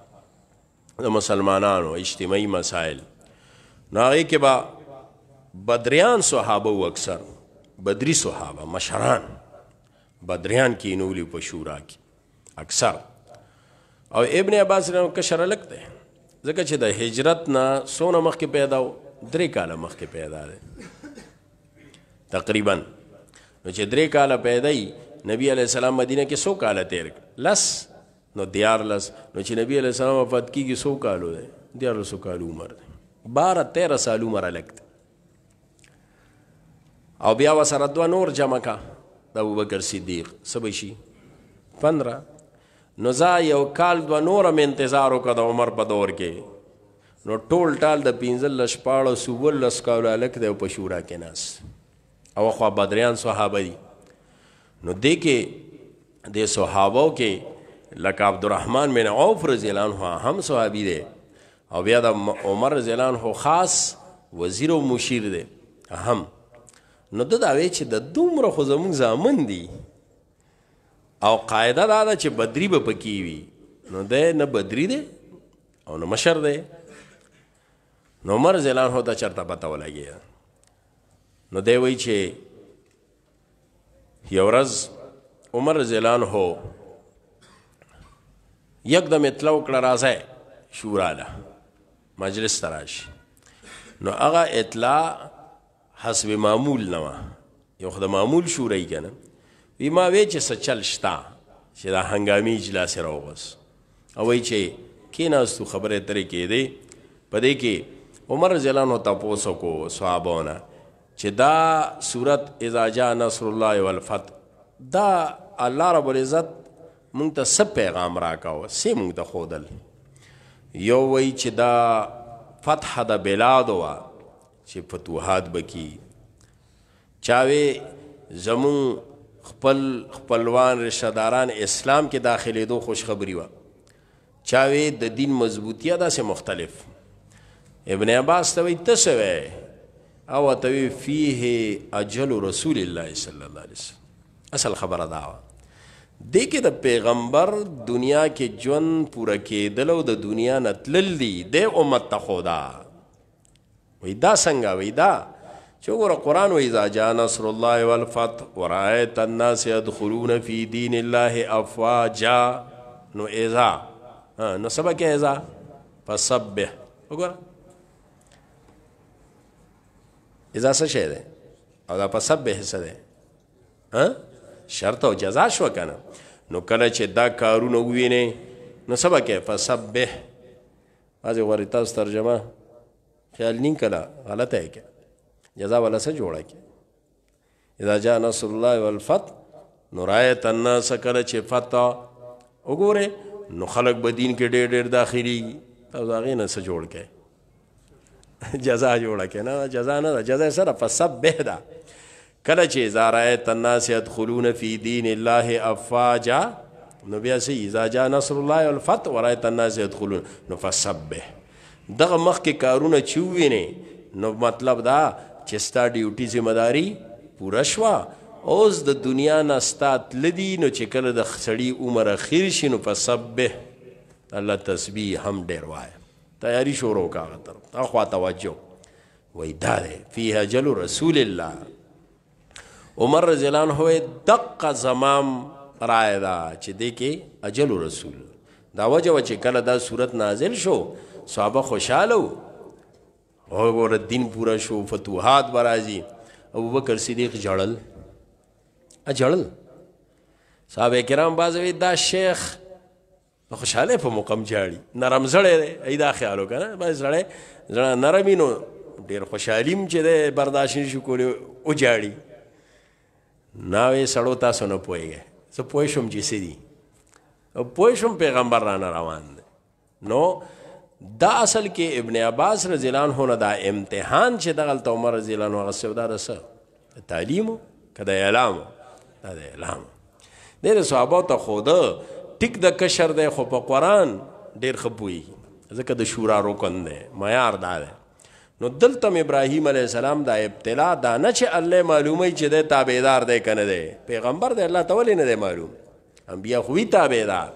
د مسلمانانو اجتماعي مسائل ناغي کې با بدریان صحابه و اکثر بدری صحابه مشران بدریان کې نولي په شورا کې اکثر او ابن عباس رحم کشر لګته ځکه چې د هجرت نه سونه مخکې پیدا و درې کاله مخکې پیدا دی تقریبا نو چې درې کاله پیدا نبی علی السلام مدینه کې سو کاله تیر لس نو دیار لس نو چې نبی علی السلام وفات کیږي سو کالو دی دیار لسو کالو عمر دی بارہ تیرہ سال عمر الګ او بیا وسره دوه نور جمع کا د ابوبکر صدیق سبشي 15 نو زه یو کال دوه نورم انتظار وکړه د عمر په دور کې نو ټول ټال د پنځلس شپاړس اوولس کاله هلک دی په شورا کې ناست او خوا بدریان صحابه دي نو دې کې د صحابو کې لکه عبدالرحمن بن عوف رضی الله عنه هم صحابي دی او بیا د عمر رضی الله عنه خاص وزیر او مشیر دی هم نو د دا وی چې د دومره خو زمونږ ځامن دی او قاعده دا ده چې بدری به پکې وي نو ده نه بدری ده او نه مشر ده نو عمر زلان هو دا چرته پته ولاګیا نو دی وی چې یو ورځ عمر زلان هو یکدم اطلاع کړه راځه شورا له مجلس تراش نو هغه اطلاع حسب معمول نه یو خدای معمول شورای کنه وی ما وی چې سچل شتا چې دا هنګامي اجلاس راوغس او وی چې کیناستو خبره ترې کې دی پدې کې عمر جلانو تاسو کو صحابونه چې دا صورت اذاجا نصر الله والفتح دا الله رب العزت مونږ ته سب پیغام راکاو سي مونږ ته خودل یو وی چې دا فتح د بلاد وا چې فتوحات بکی چاوي زمون خپل خپلوان رشتہ داران اسلام کې داخلي دو خوشخبری و چاوي د دین مضبوطیا داسې مختلف ابن عباس ته وي تسوي او ته فيه اجل رسول الله صلی الله علیه وسلم اصل خبره دا و د کې د پیغمبر دنیا کې ژوند پوره کېدل او د دنیا نتلل دي د امت ته خدا وې دا څنګه وې دا چوګور قران و اذا جاء نصر الله والفتح ورایت الناس يدخلون في دين الله افواجا نو اذا نو سبا کې اذا فسبح وګور اذا څه شی ده او دا فسبح څه ده ها شرط او جزاء شو کنه نو کله چې دا کارونه وینې نو سبا کې فسبح ازه ورته ترجمه خیال نین کلا غلطه ہے کیا جزا ولا سره جوړه کې اذا جاء نصر الله والفتح نورایت الناس کله چې فتح وګوره نو خلق به دین کې ډېر ډېر داخلي تاسو هغه نه سره جوړ کې جزا جوړه کې نه جزا نه جزا سره فسب به ده کله چې زارایت الناس يدخلون في دين الله افواجا نو بیا سي اذا جاء نصر الله والفتح ورایت الناس يدخلون نو فسبح دغه مخ کې کارونه چوي نه نو مطلب دا چې ستا ډیوټي ذمہداري پوره شوا اوس د دنیا نه ستات لدی نو چې کله د سړی عمر اخیر شي نو فسبح الله تسبیح هم ډیر وای تیاری شروع کاغه تر اخوا توجه وای دا فیها جل رسول الله عمر رضی الله عنه دق زمام رائے دا چې دې کې اجل رسول دا وجه چې کله دا صورت نازل شو صحابه خوشاله او ور دین پورا شو فتوحات برازي ابو بکر صدیق جړل ا جړل صاحب کرام بازوی دا شیخ خوشاله په مقام جاړي نرم زړه ایدا خیالو کنه بس زړه زړه نرمینو ډیر خوشحالیم چې ده برداشت نشو کولی او جاړي ناوې سړو تاسو نه پويږي زه پوي شم چې سړي او پوي شم پیغمبر را روان دي نو دا اصل کې ابن عباس رضی الله عنه دا امتحان چې دغه تل عمر رضی الله عنه غسه دا رسه تعلیم کده اعلام دا د اعلام د صحابه ته خوده ټیک د کشر دی خو په قران ډیر خپوي ځکه د شورا روکن دی معیار دا دی نو دلته ابراهیم علی السلام دا ابتلا دا نه چې الله معلومه چې د تابعدار دی کنه دی پیغمبر دی الله تعالی نه دی معلوم انبیا خو وی تابعدار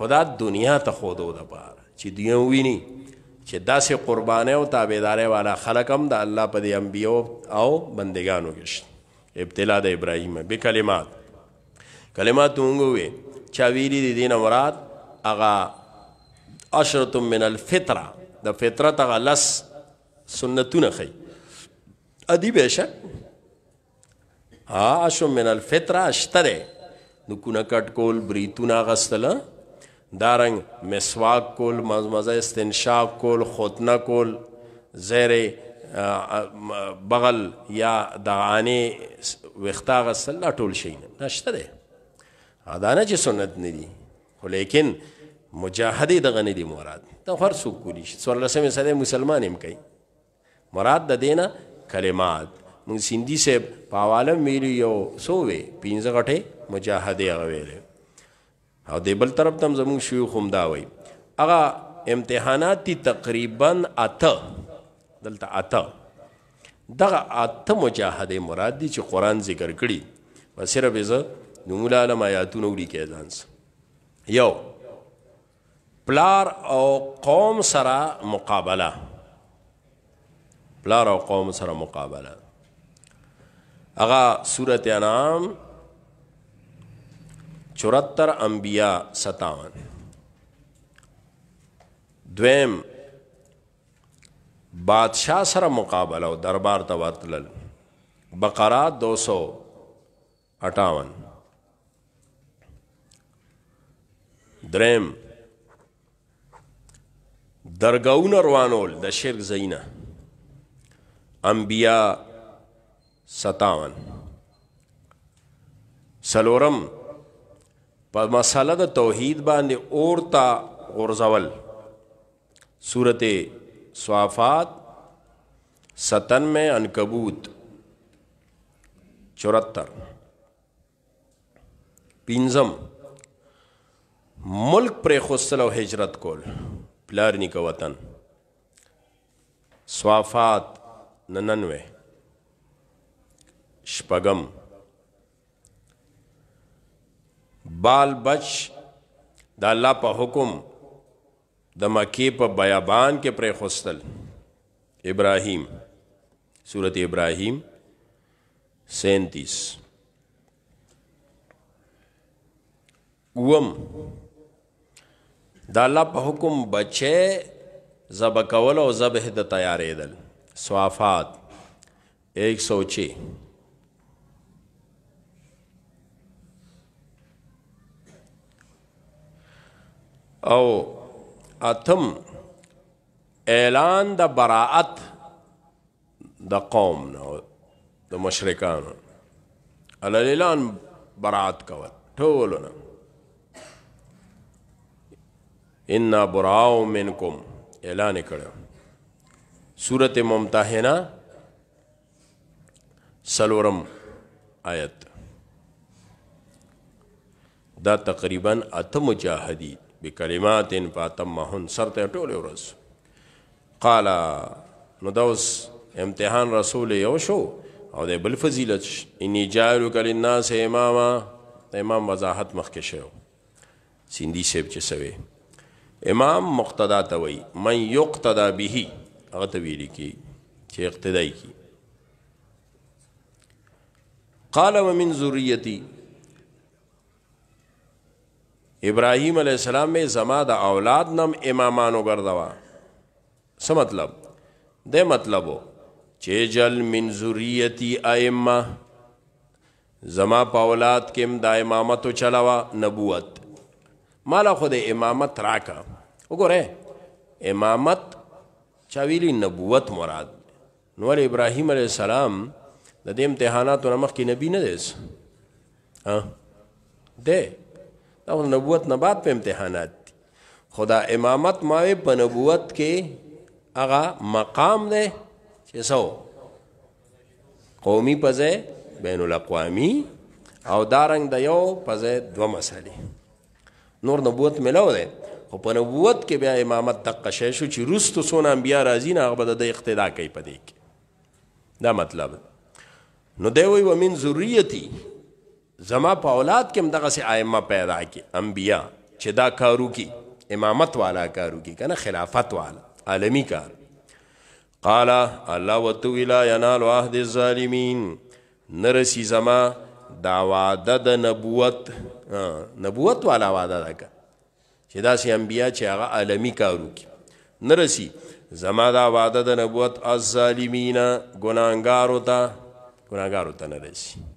خدا دنیا ته خودو ده چې دیو ویني چې داسې قربانه او تابعداري والا خلک هم د الله په دی انبيو او بندگانو کې ابتلا د ابراهیم به کلمات کلمات وګوي چا ویلي دي دینه مراد اغا اشرت من الفطره د فطرت غلس سنتونه خي ادي بهشه ها شو من الفطره اشتره نو کونه کټ کول بریتونه غسل دارنګ مسواک کول مزمزه استنشاق کول خوتنه کول زیر بغل یا دعانی وختاغ سلا ټول شي نشته ده ادانه چې سنت نه دي خو لیکن مجاهده دغه نه دي مراد دا هر څوک کولی شي څور لسمه سره مسلمان هم کوي مراد د دینه کلمات مونږ سیندی صاحب په عالم ویلی یو سوې پینځه غټه مجاهده هغه ویلی او دی بل طرف تم زمون شیوخ هم دا وای هغه امتحانات تقریبا اته دلته اته دغه اته مجاهده مراد دي چې قران ذکر کړي و صرف زه نمول عالم آیاتونه وړي کې ځانس یو پلار او قوم سره مقابله پلار او قوم سره مقابله اغا سورت انام چورتر انبیاء ستاون دویم بادشاہ سره مقابله او دربار ته وتلل بقره 258 دریم درګاون روانول د شرک زینه انبیا 57 سلورم په مسله د توحید باندې اورتا غرزول سورته صافات ستن میں انکبوت چورتر پینزم ملک پر خسل و حجرت کول پلارنی کا وطن سوافات نننوے شپگم बाल बच د الله په حکم د مکی په بیابان کې پرې خوستل ابراهیم سورت ابراهیم سینتیس اوم د الله په حکم بچه ذبح کول او ذبح د تیارېدل سوافات 106 او اتم اعلان د براءت د قوم نو د مشرکانو ال اعلان براءت کو ټولونه ان براو منکم اعلان کړو سورت ممتحنه سلورم آیت دا تقریبا اته مجاهدی بکلمات فاتمهن سر ته ټول ورځ قال نو دا اوس امتحان رسول یو شو او د بل فضیلت انی جارو کل الناس اماما د امام وضاحت مخکې شو سیندی سیب چې سوي امام مقتدا ته وای من یقتدا به هغه ته ویل کی چې اقتدای کی قال ومن ذریتی ابراهیم علی السلام می زما د اولاد نم امامانو ګرځوا څه مطلب دې مطلبو چې جل من ذریتی ائمه زما په اولاد کې هم د امامتو چلاوا نبوت مالا خو د امامت راکا وګوره امامت چاویلی نبوت مراد نور ابراهیم علی السلام د دې امتحاناتو نمخ کې نبی نه دیس ها ده دا نبوت نه بعد په امتحانات دي خدا امامت ما په نبوت کې هغه مقام دی چې سو قومي پځه بین الاقوامی او دارنګ د یو پځه دوه مسلې نور نبوت ملو دی خو په نبوت کې بیا امامت د قشه شو چې روستو سونه بیا راځي نه هغه د اقتدا کوي پدې کې دا مطلب نو دی وی ومن ذریتی زما په اولاد کې هم دغه سي ائمه پیدا کی انبیا چې دا کارو کی امامت والا کارو کی کنه خلافت والا عالمی کار قال الله وتو الا ينال عهد الظالمين نرسي زما دا وعده د نبوت نبوت والا وعده ده چې دا سي انبیا چې هغه عالمی کارو کی نرسي زما دا وعده د نبوت الظالمین ګناګارو ته ګناګارو ته نرسي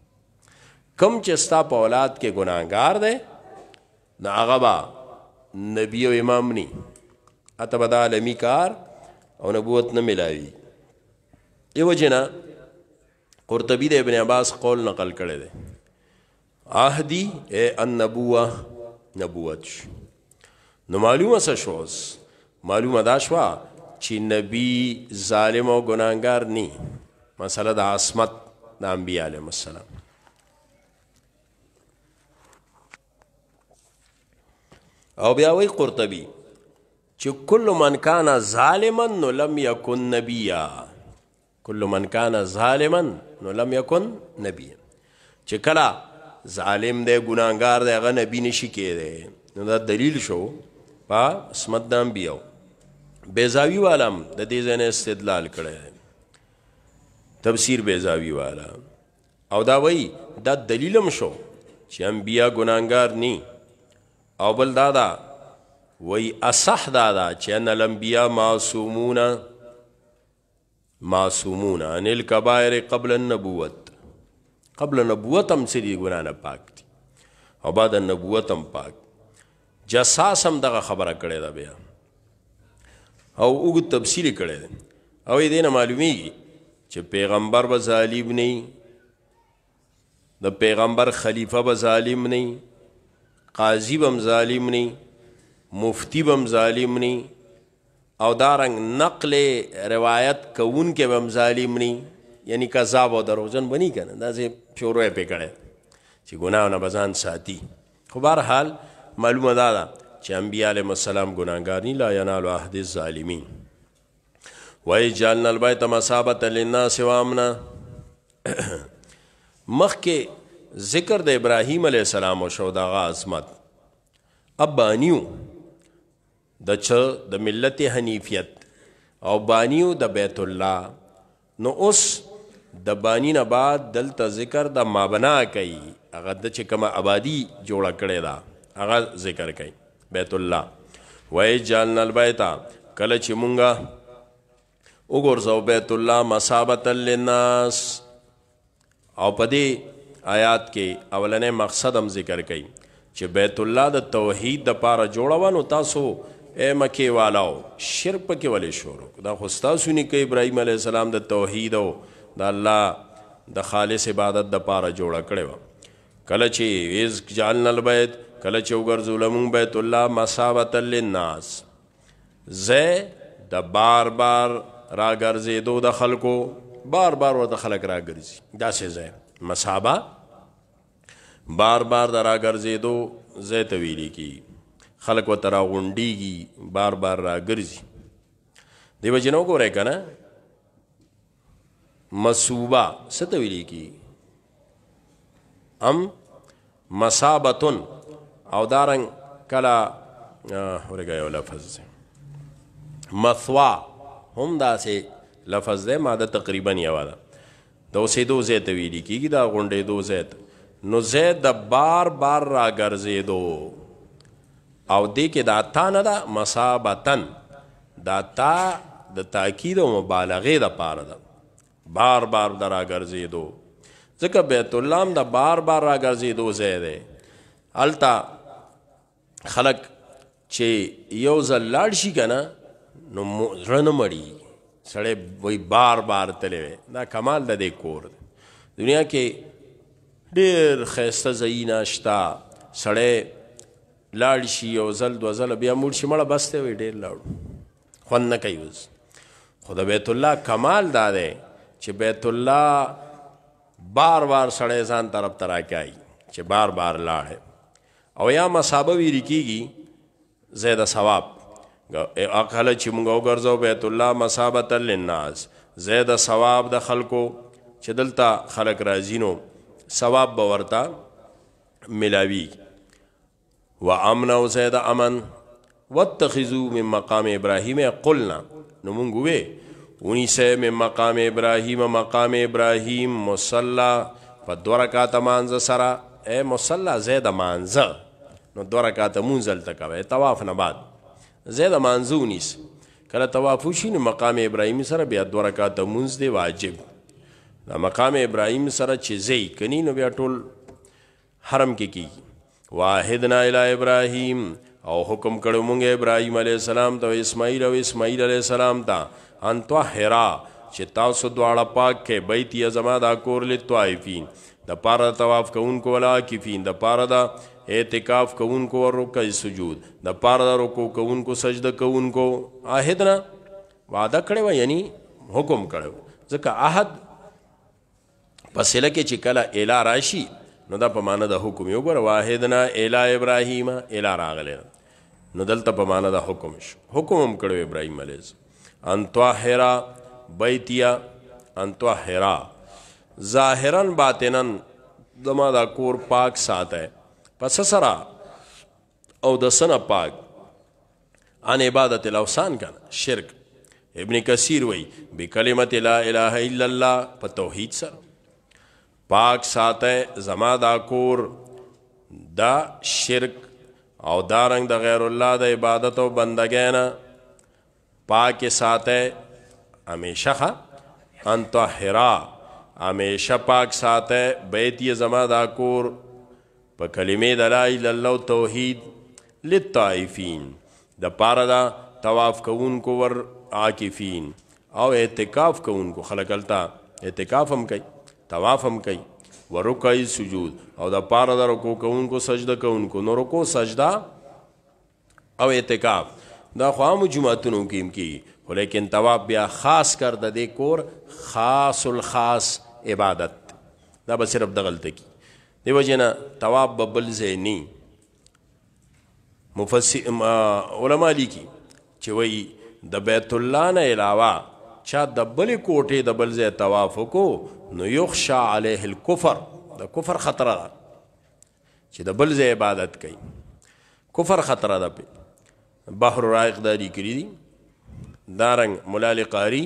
کم چې ستا په اولاد کې ګناګار دی نو هغه با نبی او امام ني اته به د عالمي کار او نبوت نه ملاوي یو جنا قرطبي د ابن عباس قول نقل کړي دي عهدي اي النبوه نبوت نو معلومه څه شوز معلومه دا شوا چې نبی ظالم او ګناګار ني مسله د عصمت د انبياله مسالم او بیا وی قرطبي چې کل من کان ظالما نو لم یکن نبیا کل من کان ظالما نو لم یکن نبیا چې کلا ظالم دی ګناګار دی هغه نبی نشي کېده نو دا دلیل شو په اسمت دام بیاو بیزاوی والام د دې ځنه استدلال کړی تفسیر بیزاوی والا او دا وای دا دلیلم شو چې انبیا ګناګار نه او بل دادا وی اصح دادا چې ان الانبیاء معصومون معصومون ان الكبائر قبل النبوت قبل النبوت هم سری ګنا نه پاک دي او بعد النبوت هم پاک جساس هم دغه خبره کړې ده بیا او وګ تفصیل کړي او یې دینه معلومیږي چې پیغمبر به ظالم نه د پیغمبر خلیفہ به ظالم نه قاضی بم ظالم نی مفتی بم ظالم نی او دارنګ نقل روایت کوون کې بم ظالم نی یعنی کذاب او دروژن بنی کنه دا زه شروع پې کړه چې ګناونه بزان ساتي خو بهر حال معلومه ده دا چې انبیاء علیهم السلام ګناګار نه لا ینالو عهد الظالمین وای جعلنا البیت مسابه للناس وامنا مخکې ذکر د ابراهیم علی السلام او شو دغه عظمت ابانیو د چ د ملت حنیفیت او بانیو د بیت الله نو اوس د بانی نه بعد دلته ذکر د مابنا کوي هغه د چې کومه آبادی جوړه کړې ده هغه ذکر کوي بیت الله وای جان البیت کله چې مونږه وګورځو بیت الله مسابت للناس او پدې آیات کې اولنې مقصد هم ذکر کړي چې بیت الله د توحید د پاره جوړونو تاسو اے مکی والو شرک کې ولې شروع دا خو تاسو نه کوي ابراهيم عليه السلام د توحید او د الله د خالص عبادت د پاره جوړ کړو کله چې ویز جعلنا البيت کله چې وګرځول مون بیت الله مساوات للناس ز د بار بار راګرځېدو د خلکو بار بار ورته خلک راګرځي دا څه ځای مصابه بار بار درا ګرځېدو زه ته ویلې کی خلق و ترا غونډيږي بار بار را ګرځي دیو جنو ګورې کنه مسوبه ست ویلې کی ام مصابتن او دارن کلا ورګه یو لفظ مثوا هم داسې لفظ ده ماده تقریبا یو ده د اوسېدو زیت ویلې کیږي دا غونډېدو زیت نو زید د بار بار را ګرځیدو او دې کې دا تا نه دا مسابتن دا تا د تاکید او مبالغه د پاره ده بار بار درا ګرځیدو ځکه بیت الله دا بار بار را ګرځیدو زید التا خلق چې یو ځل لاړ شي کنه نو رن مړی سړی وای بار بار تلوي دا کمال د دې کور دنیا کې ډیر خسته زینا شتا سړی لاړ شي او زل دو زل بیا مړ شي مړه بس ته وی ډیر لاړو خوند نه کوي اوس خدا بیت الله کمال دا دی چې بیت الله بار بار سړی ځان طرف ترا کوي چې بار بار لاړ او یا مصابه وی ریکيږي زید ثواب اقل چې موږ وګرځو بیت الله مصابه للناس زید ثواب د خلکو چې دلته خلق راځینو ثواب به ورته ملاوي و امن او زید امن واتخذوا من مقام ابراهیم قلنا نو مونږ وې اونی سه من مقام ابراهیم مقام ابراهیم مصلا په دورکا تمانز سرا اے مصلا زید مانز نو دورکا تمونزل تکوي طواف نه بعد زید مانزونیس کله طواف وشي نو مقام ابراهیم سره بیا دورکا تمونز دی واجب دا مقام ابراهیم سره چې زی کنی نو بیا ټول حرم کې کی واحدنا الی ابراهیم او حکم کړو مونږ ابراهیم علی السلام ته اسماعیل او اسماعیل علی السلام ته ان طاهرا چې تاسو دواړه پاک کې بیت یزما دا کور لطائفین د پاره طواف کوونکو ولا کیفین د پاره د اعتکاف کوونکو ور رکوع سجود د پاره د رکوع کوونکو سجده کوونکو عہدنا وعده کړو یعنی حکم کړو ځکه عہد پس لکه چې کله الا راشي نو دا په معنا د حکم یو ګره واحدنا الا ابراهیم الا راغله نو دلته په معنا د حکم شو حکم هم کړو ابراهیم علیه ان طاهرا بیتیا ان طاهرا ظاهرا باطنا زما دا کور پاک ساته پس سرا او د سنا پاک ان عبادت الاوثان کنه شرک ابن کثیر وای بکلمت لا اله الا الله په توحید سره پاک ساته زما دا کور دا شرک او دارنګ د دا غیر الله د عبادت او بندګینا پاک ساته همیشه انطهرا همیشه پاک ساته بیت زما دا کور په کلمې د لا اله الا توحید للطائفین د پاره دا طواف کوونکو ور عاکفین او اعتکاف کوونکو خلقلتا اعتکاف هم کوي طواف هم کوي ورکای سجود او د پاره د رکوع کوونکو سجده کوونکو نو رکوع سجده او اعتکاف دا خامو جمعتونو کېم کی ولیکن تواب بیا خاص کر د دې کور خاص الخاص عبادت دا به صرف د غلطه کی دیو جنا تواب ببل زینی مفسر علماء لیکي چې وای د بیت الله نه علاوه چا د بلې کوټې د بل ځای طواف وکړو نو یخشا علیه الکفر د کفر خطر ده چې د بل ځای عبادت کوي کفر خطر ده په بحر رائق داری کړی دي دارنګ ملال قاری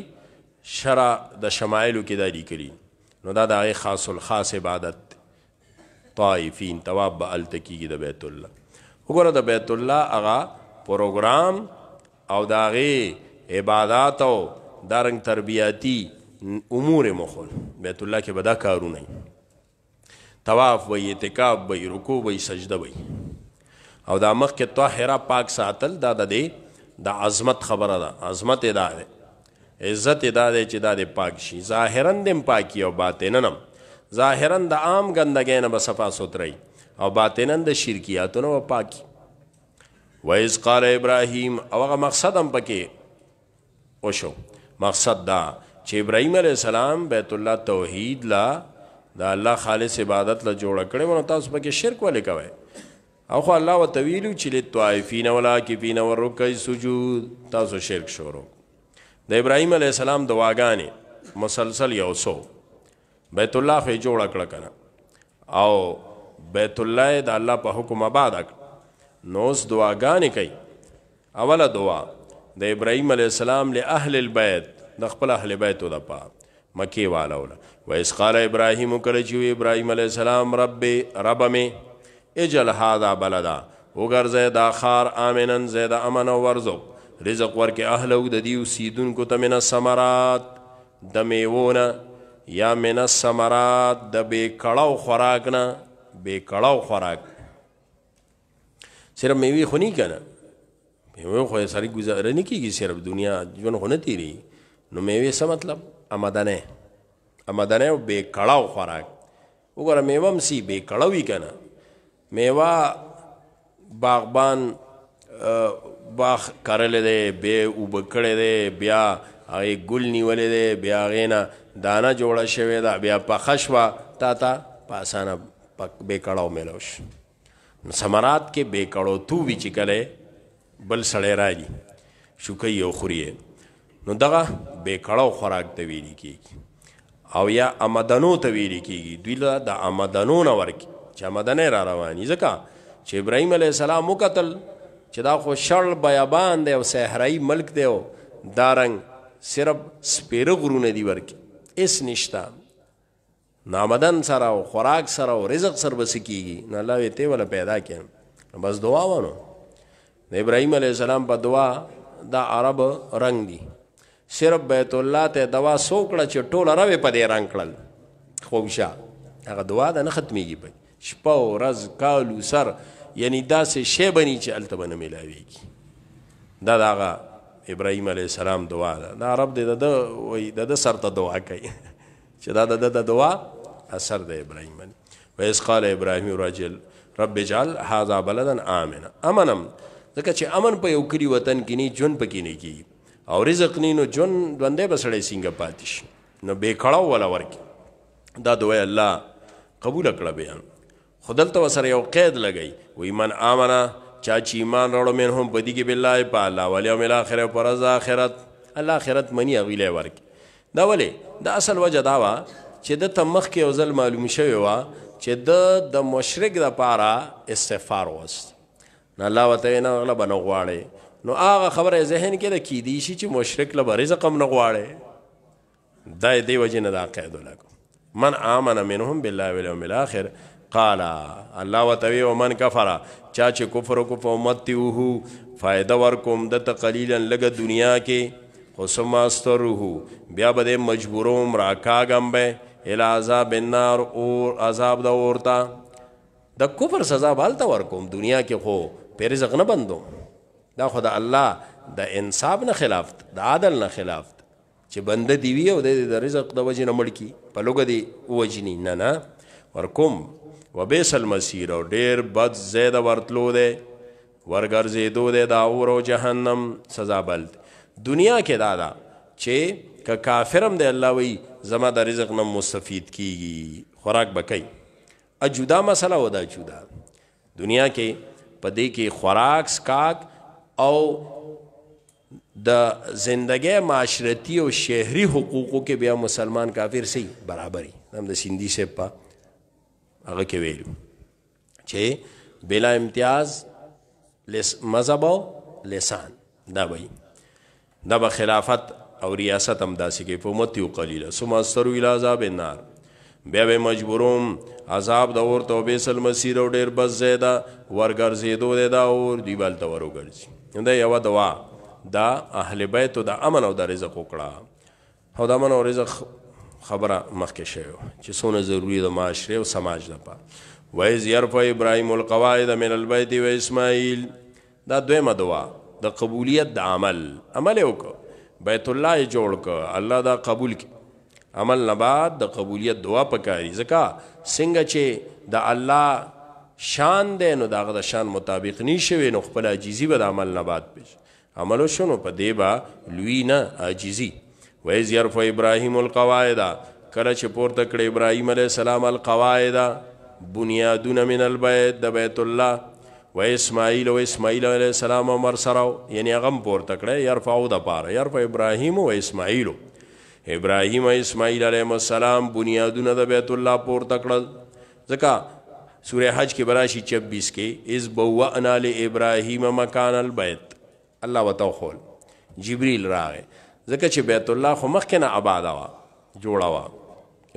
شرع د شمایلو کې داری کړی نو دا د هغه خاص الخاص عبادت طائفین تواب به التکیږي د بیت الله وګوره د بیت الله هغه پروګرام او داغه عبادت او دارنګ تربیاتی امور مخول بیت الله کې بدا کارونه طواف وې اعتکاف وې رکوع وې سجده وې او دا مخ کې طاهره پاک ساتل دا د دې د عظمت خبره ده عظمت ادا ده عزت ادا ده چې دا د پاک شي ظاهرا دم پاکي او باطننم ظاهرا د عام ګندګۍ نه بصفا سوتري او باطنن د شرکیاتونو پاکي وایز قال ابراهیم او هغه مقصد هم پکې وشو مقصد دا چې ابراهيم عليه السلام بیت الله توحید لا دا الله خالص عبادت لا جوړ کړي ونه تاسو پکې شرک ولې کوي او خو الله وتویلو چې لطائفین ولا کفین ورکای سجود تاسو شرک شروع د ابراهيم عليه السلام دواګانې مسلسل یو سو بیت الله خو جوړ کړ کنه او بیت الله د الله په حکم آباد نوس دعاګانې کوي اوله دعا د ابراهيم عليه السلام له اهل البيت د خپل اهل بیت د پا مکی والا ولا و اس قال ابراهيم کله چې ابراهيم عليه السلام رب رب می اجل هذا بلدا وګرځه دا خار امنن زید امن او ورزق رزق ورکه اهل او د دیو سیدون کو تمنه ثمرات د میوونه یا من الثمرات د بی کړهو خوراک نه بی کړهو خوراک صرف میوي خونی کنه یو خو ساری گزاره نه کیږي صرف دنیا ژوند هونه تیری نو میوه څه مطلب آمدنه آمدنه به کړهو خوراک وګوره میوه مسی به کړهوي کنه میوه باغبان باغ کرل دی به وبکړې دی بیا هغه ګل نیولې دی بیا غینا دانا جوړه شوی دا بیا په خشوا تا تا پاسانه پک به کړهو ملوش سمرات کې به کړهو تو وی چې کله بل سړی راځي شوکې یو خوري نو دغه بیکړو خوراک ته ویل کیږي او یا آمدنو ته ویل کیږي دوی له د آمدنو نه ورکی چې آمدنه را رواني ځکه چې ابراهيم عليه السلام وکتل چې دا خو شړل بیابان دی او صحرايي ملک دی او دارنګ صرف سپیره غرونه دی ورکی اس نشتا نامدن سره او خوراک سره او رزق سره بس کیږي نه الله وی ته ولا پیدا کړي بس دعا وانه د ابراهیم علی السلام په دعا دا عرب رنگ دی صرف بیت الله ته دوا سوکړه چې ټول عرب په دې رنگ کړل خوښه هغه دعا د نه ختميږي په شپه او ورځ کالو سر یعنی دا سه شی بنی چې الته بنه ملاويږي دا داغه ابراهیم علی السلام دعا ده دا عرب دې د وای د سر ته دعا کوي چې دا د دعا اثر د ابراهیم علی ویس قال ابراهیم راجل رب اجعل هذا بلدا امنا امنم ځکه چې امن په یو کلی وطن کې نه جون پکې نه کی او رزق نه نو جون دوندې بسړې څنګه پاتې شي نو به کړهو ولا ورکی دا دوی الله قبول کړه بیان خدل تو سره یو قید لګی و ایمان امنه چا چې ایمان راړو من هم بدی کې بالله په الله ولی او مل اخره پر از اخرت الله اخرت منی غیله ورکی دا ولی دا اصل وجه دا وا چې د تمخ کې او ځل معلوم شوی وا چې د د مشرک لپاره استغفار وست نه الله وته نه غلا بنو غواړي نو هغه خبره ذهن کې د کی دي شي چې مشرک له رزق هم نه غواړي دا دی وجه نه دا قید لکم من امن منهم بالله واليوم الاخر قال الله وتوي ومن كفر چا چې کفر کو په امت تیوه فائدہ ورکوم د تقلیلا لګ دنیا کې خصم استره بیا به مجبوروم را کاګم به ال عذاب النار اور عذاب د اورتا د کفر سزا بالته ورکوم دنیا کې خو په رزق نه بندو دا خدا الله د انصاف نه خلاف د عادل نه خلاف چې بنده دی وی او د رزق د وجې نه مړ کی په لوګه دی وجنی نه نه ورکم وبیس المسیر او ډیر بد زید ورتلو دی ورګرځېدو دی دا اور او جهنم سزا بلد دنیا کې دا دا چې که کافرم دی الله وی زما د رزق نه مستفید کیږي خوراک بکای اجودا مسله ودا جدا دنیا کې پدې کې خوراک سکاک او د زندګۍ معاشرتی او شهري حقوقو کې بیا مسلمان کافر سي برابرۍ هم د سیندي سپ هغه کې ویلو چې بلا امتیاز لس مذهب او لسان دا وایي دا به خلافت او ریاست هم داسې کې په متیو قلیله سمسترو الی عذاب النار بیا به مجبوروم عذاب د اور توبه سل مسیر او ډیر بس زیدا ورګرځېدو دی دا اور دیوال ته وروګرځي دا یو دوا دا اهل بیت د امن او د رزق وکړه او د امن او رزق خبره مخکې شوی چې څونه ضروری د معاشره او سماج لپاره وایز يرفع ابراهيم القواعد من البيت واسماعيل دا دویمه دوا د قبولیت د عمل عمل وکړه بیت الله جوړ ک الله دا قبول کړي عمل نه بعد د قبولیت دعا پکاري ځکه څنګه چې د الله شان دی نو داغه د شان مطابق نی شوي نو خپل عاجزي به د عمل نه بعد پېش عملو شنو په دی با لوی نه عاجزي وایز يرفع ابراهيم القواعد کله چې پورته کړ ابراهيم عليه السلام القواعد بنیادون من البيت د بیت الله و اسماعیل و اسماعیل علیہ السلام امر سره یعنی غم پورته کړ يرفعو د پاره يرفع ابراهيم و اسماعیل ابراهیم او اسماعیل علیهم السلام بنیادونه د بیت الله پور تکړل ځکه سوره حج کې براشي 26 کې از بوأنا لابراهیم مکان البیت الله وتعالى جبريل راغی ځکه چې بیت الله خو مخکې نه آباد وا جوړا وا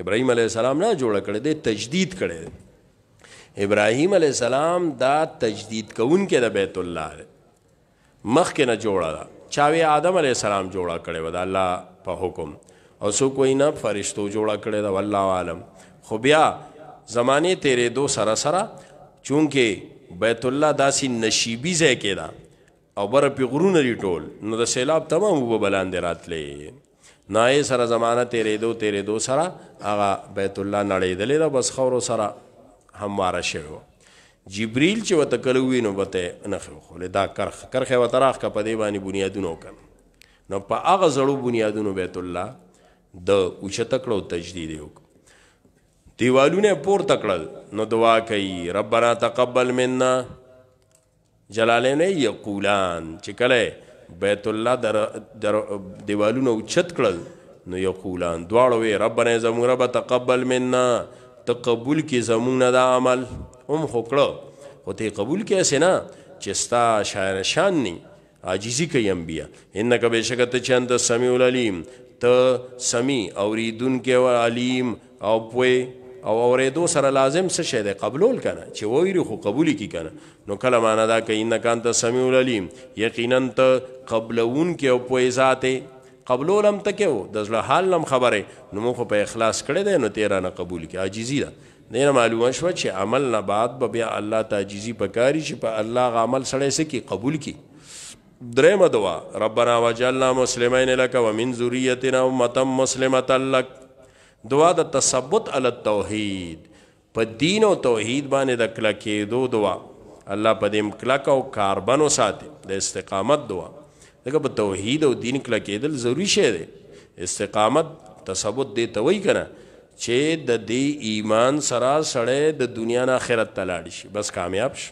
ابراهيم عليه السلام نه جوړ کړي د تجدید کړي ابراهيم عليه السلام دا تجدید کون کې د بیت الله مخکې نه جوړا دا چاوي آدم عليه السلام جوړا کړي و دا الله په حکم او سو کوئی نه فرشتو جوړه کړي دا والله عالم خو بیا زمانه تیرې دو سره سره چونکه بیت الله داسي نشیبی ځای کې دا او بر په غرونه لري ټول نو د سیلاب تمام وبلاندې راتلې نای سره زمانہ تیرې دو تیرې دو سره هغه بیت الله نړیدلې دا بس خورو سره همواره شوی جبريل چې وته کلوي نو بته نه خو له دا کرخ کرخه وتراخ کا په دی باندې بنیادونو کړ نو په هغه زړو بنیادونو بیت الله د اوچته کړو تجدید وکړو دیوالونه پور تکړل نو دعا کوي ربنا تقبل منا جلالین یقولان چې کله بیت الله در, در دیوالونه اوچت کړل نو یقولان دواړه وی ربنا زمون رب تقبل منا تقبل کې زمون دا عمل هم خوکړو او ته قبول کې اسنه چې ستا شاعر شان نی عاجزی کوي انبیا انک بشکته چند سمیع العلیم ته سمی اوریدون کې او علیم او پوي او اوریدو سره لازم څه شه ده قبول کنه چې وایری خو قبول کی کنه نو کله معنا دا کوي نه کان ته سمی علیم یقینا ته قبلون کې او پوي ذاته قبلول هم تکو د زړه حال هم خبره نو مخ په اخلاص کړی دی نو تیرا نه قبول کی عاجزی ده دینه معلومه شو چې عمل نه بعد به بیا الله تعجیزی پکاري چې په الله غ عمل سره سکی قبول کی دریم دوا ربنا وجعلنا مسلمین لك ومن ذریتنا امه مسلمه لك دوا د تثبت علی التوحید په دین او توحید باندې د کلا کې دو دوا الله په دې کلک او کاربن وساتي د استقامت دوا دغه په توحید او دین کلا کېدل ضروری شی دی استقامت تثبت دی ته وای کنه چې د دې ایمان سره سره د دنیا نه آخرت ته لاړ شي بس کامیاب شي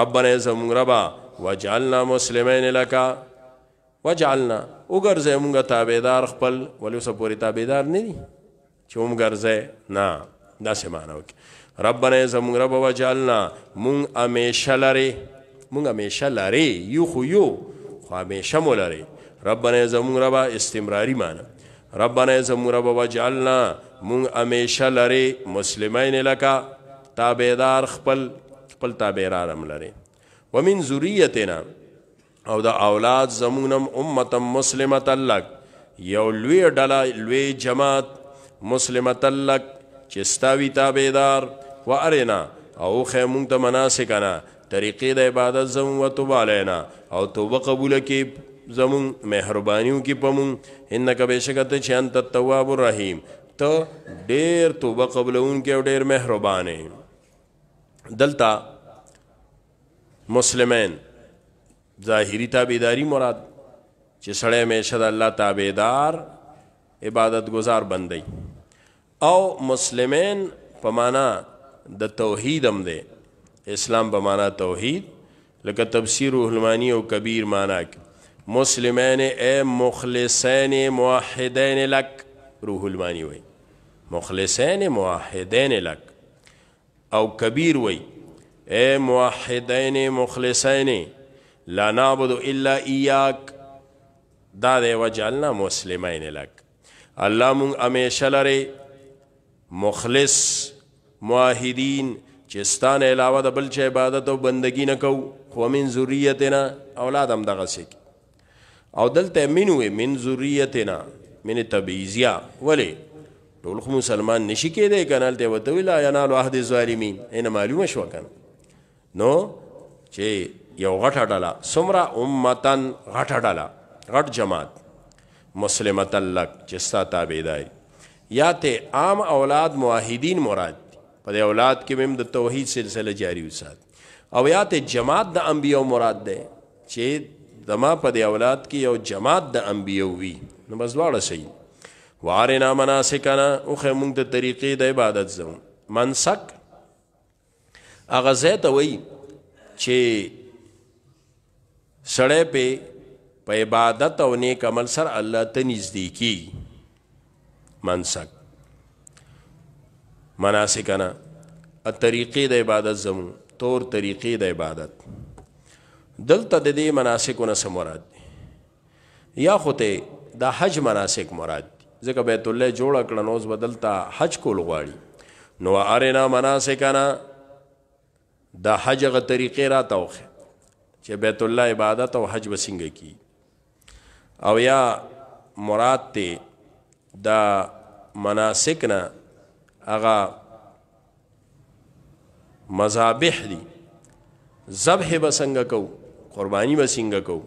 ربنا زمون ربا وجعلنا مسلمین لکا وجعلنا وګرځه مونږه تابعدار خپل ولې سو پوری تابعدار نه دي چې مونږ ګرځه نه دا سمانه وک ربنا زمون رب وجعلنا مونږ امیشه لري مونږ امیشه لري یو خو یو خو امیشه مو لري ربنا زمون رب استمراری معنی ربنا زمون رب وجعلنا مونږ امیشه لري مسلمین لکا تابعدار خپل خپل تابعدار لري ومن ذریتنا او دا اولاد زمونم امتا مسلمت لک یو لوی ډله لوی جماعت مسلمت لک چې ستاوی تابعدار و ارنا او خیمون ته مناسکنا طریقې د عبادت زمون و توبالینا او توبه قبول کې زمون مهربانیو کې پمون انک بشکته چې انت التواب الرحیم ته ډیر توبه قبولون کې ډیر مهربانه دلته مسلمین ظاهری تابعداری مراد چې سړی همیشه د الله تابعدار عبادت گزار بندي او مسلمین په معنا د توحید هم دی اسلام په معنا توحید لکه تفسیر الهلمانی او کبیر معنا کې مسلمین ای مخلصین موحدین لک روح الهلمانی وای مخلصین موحدین لک او کبیر وای اے موحدین مخلصین لا نعبد الا ایاک دا دے وجعلنا مسلمین لک الله مون امیشه لري مخلص موحدین چې ستانه علاوه د بل چا عبادت او بندگی نه کو خو من ذریتنا اولاد هم دغه سي او دلته منو من ذریتنا من تبعیزیا ولی ټول مسلمان نشي کېدای کنه ته وته ویلا یا نه له احد ظالمین ان معلومه شو کنه نو چې یو غټه ډله سمره امتن غټه ډله غټ جماعت مسلمت لک چې ستا تابعداري یا ته عام اولاد موحدین مراد په دې اولاد کې مم د توحید سلسله جاری وسات او یا ته جماعت د انبیو مراد ده چې دما په دې اولاد کې یو جماعت د انبیو وی نو بس واړه صحیح وارنا مناسکنا او خه مونږ د طریقې د عبادت زمو منسک هغه ځای ته وایي چې سړی په په عبادت او نیک عمل سره الله ته نږدې کی منسک مناسکنا طریقې د عبادت زمو تور طریقې د عبادت دلته د دې مناسکونه سم مراد دي یا خته د حج مناسک مراد دي ځکه بیت الله جوړ کړه نوز بدلتا حج کول غواړي نو ارنا مناسکنا د حج غ طریقې را توخه چې بیت الله عبادت او حج وسنګ کی او یا مراد ته دا مناسک نه اغا مذابح دي ذبح بسنګ کو قربانی بسنګ کو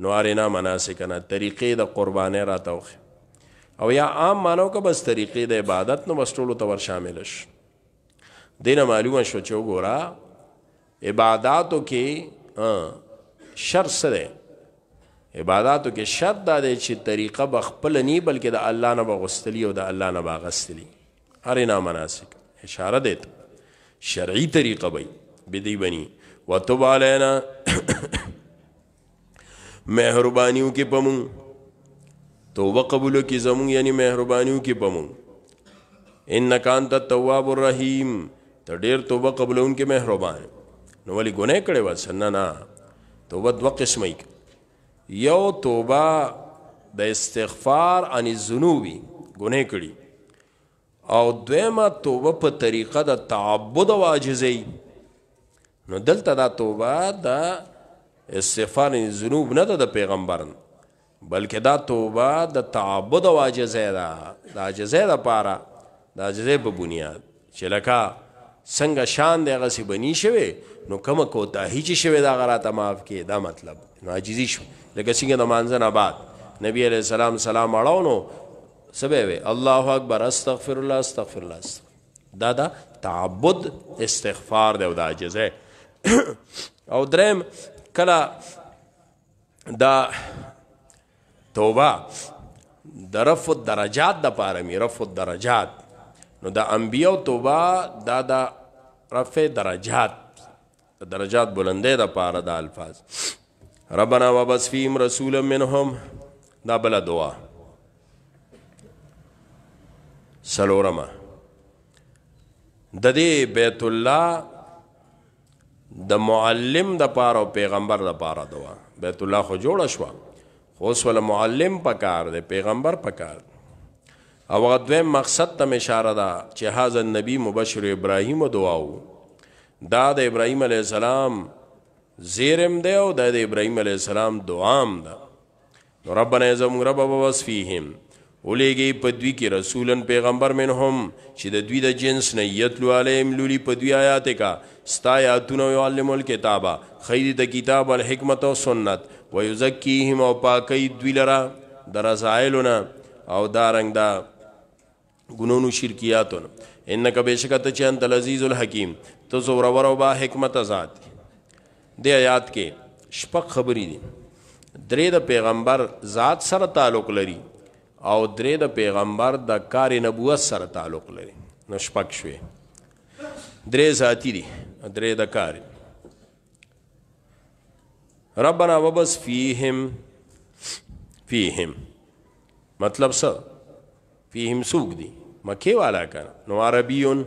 نوارینا مناسک نه طریقې د قربانې را توخه او یا عام مانو که بس طریقې د عبادت نو بس ټولو تور شامل ش دینه معلومه شو چې وګوره عبادتو کې شر سره عبادتو کې شرط دا دی چې طریقه به خپل نه بلکې د الله نه بغستلی او د الله نه باغستلی هر نه مناسک اشاره دی شرعي طریقه وي بدی بني وتوب علينا مهربانيو کې پمون توبه قبول کی زمون یعنی مهربانیو کی پمون انک انت التواب الرحیم ته ډیر توبه قبولون کې مهربان نو ولی ګناه کړي و سن نه توبه دوه قسمه یو توبه د استغفار ان الذنوبي ګناه کړي او دویمه توبه په طریقه د تعبد او عاجزي نو دلته دا توبه د استغفار ان الذنوب نه د پیغمبرن بلکې دا توبه د تعبد او عاجزي ده د عاجزي لپاره د عاجزي په بنیاد چې لکه څنګه شان دی هغه سی بنی شوی نو کوم کوتاهی چې شوی دا غراته معاف کې دا مطلب ناجیزی شو لکه څنګه د مانځنه بعد نبی علیہ السلام سلام اړاو نو سبه وی الله اکبر استغفر الله استغفر الله دا دا تعبد استغفار دی او د عجزه او درم کلا دا توبه درف الدرجات د پاره می رف الدرجات نو د انبیو توبه دا د رفع درجات د درجات بلنده د پاره د الفاظ ربنا وبس فیم رسولا منهم دا بل دعا سلورما د دې بیت الله د معلم د پاره او پیغمبر د پاره دعا بیت الله خو جوړ شو خو سول معلم پکار دی پیغمبر پکار دی او هغه دویم مقصد ته اشاره ده چې هاذا النبی مبشر ابراهیم دعاو دا د ابراهیم علی السلام زیرم دی او د ابراهیم علی السلام دعام ده نو ربنا یزم رب وبس فیهم ولېږي په دوی کې رسولن پیغمبر منهم چې د دوی د جنس نه یتلو علیم لولي په دوی آیات کا ستا یاتونه علم الکتابه خیر د کتاب الحکمت او سنت ويزکیهم او پاکی دوی لرا درزایلونه او دارنګ دا ګنونو شرکیاتون انک بشکته چې انت العزیز الحکیم تو زور ور او با حکمت ذات دی آیات کې شپق خبرې دي درې د پیغمبر ذات سره تعلق لري او درې د پیغمبر د کار نبوت سره تعلق لري نو شپق شوي درې ذاتی دي درې د کار ربنا وبس فیهم فیهم مطلب څه فیهم سوق دي مکی والا کنه نو عربیون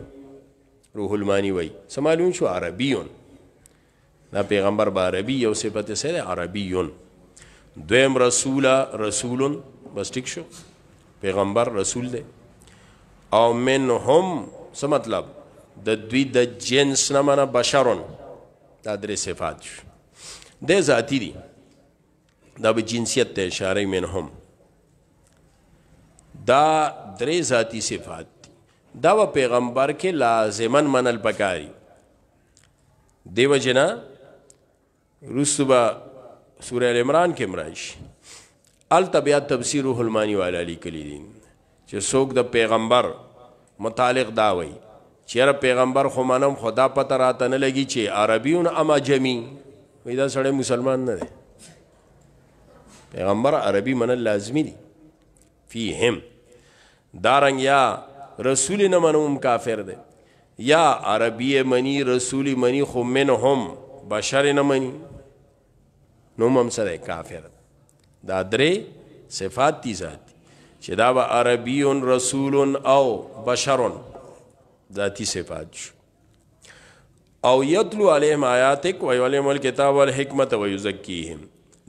روح المانی وای سمالون شو عربیون دا پیغمبر با عربی یو صفت سره عربیون دویم رسول رسولون بس ٹھیک شو پیغمبر رسول دی او من هم څه مطلب د دوی د جنس نه معنا بشرون دا درې صفات شو د ذاتی دي دا به جنسیت ته اشاره من هم دا درې ذاتی صفات دي دا و پیغمبر کې لازمن منل پکاري دیو جنا رسوبا سورہ ال عمران کې مرایش التبیات تفسیر روح المانی والا علی کلی دین چې څوک د پیغمبر متعلق دا وای چیرې پیغمبر خو منم خدا پته راته نه لګي چې عربیون اما جمی وای دا سړی مسلمان نه دی پیغمبر عربی منل لازمی دی فیهم دارنګ یا رسول نه منوم کافر دی یا عربی منی رسول منی خو منهم بشر نه منی نوم هم سره کافر دا درې صفات دي ذات چې دا به عربی رسول او بشر ذاتی صفات شو او یتلو علیهم آیاتک و یعلم الکتاب والحکمت و یزکیهم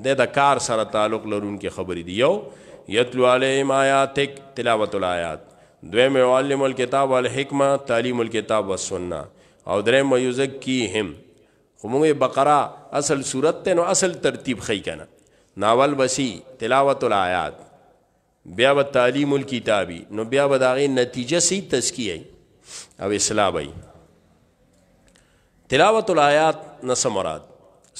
د دا کار سره تعلق لرونکې خبرې دی یو یتلو علیہم آیاتک تلاوت الآیات دویم معلم الکتاب والحکمه تعلیم الکتاب والسنه او دریم یزکیهم خو موږ بقره اصل صورت ته نو اصل ترتیب خی کنه ناول بسی تلاوت الآیات بیا و تعلیم الکتابی نو بیا و داغی نتیجه سی تزکیه او اصلاح بی تلاوت الآیات نس مراد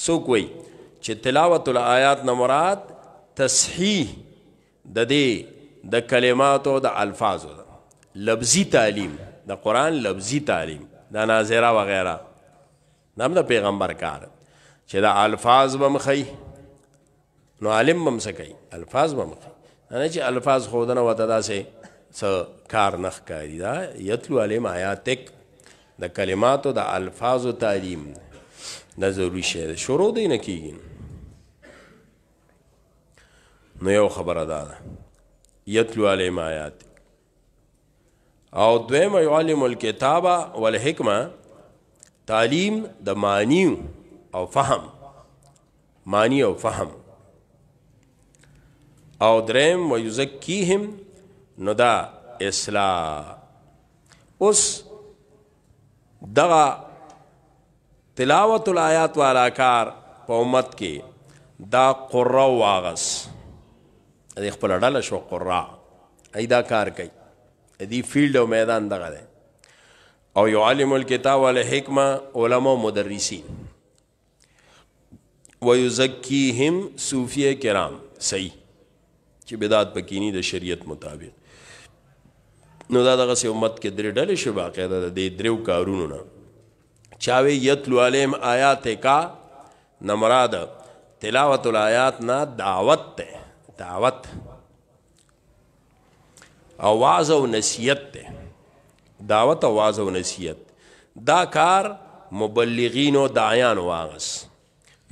سو کوئی چې تلاوت الآیات نه مراد تصحیح د دې د کلماتو د الفاظو دا لفظي تعلیم د قران لفظي تعلیم د ناظره و غیره نام د پیغمبر کار چې د الفاظ بمخی نو عالم بمسکی الفاظ بمخی نه چې الفاظ خودنه وته داسې څه کار نخ کاری دا یتلو علم آیاتک د کلماتو د الفاظو تعلیم دا ضروری شی شروع دی نه کیږي نو یو خبره ده یتلو علیم آیات او دویم یعلم الکتاب والحکمه تعلیم د معنی او فهم معنی او فهم او دریم و یزکیهم نو دا اصلاح اوس دغه تلاوت الایات والا کار په امت کې دا قرو واغس د خپل ډله شو قرا ایدا کار کوي دی فیلډ او میدان دغه دی او یو عالم الکتاب ول حکمه علما مدرسین ويزکیهم صوفیه کرام صحیح چې بدعت پکینی د شریعت مطابق نو دا دغه سه امت کې درې ډلې شو باقاعده د دریو کارونو نه چاوي یتلو علیم آیات کا نمراد تلاوت الایات نه دعوت ته دعوت اواز او نصیحت ده دعوت اواز او نصیحت دا کار مبلغین او داعیان واغس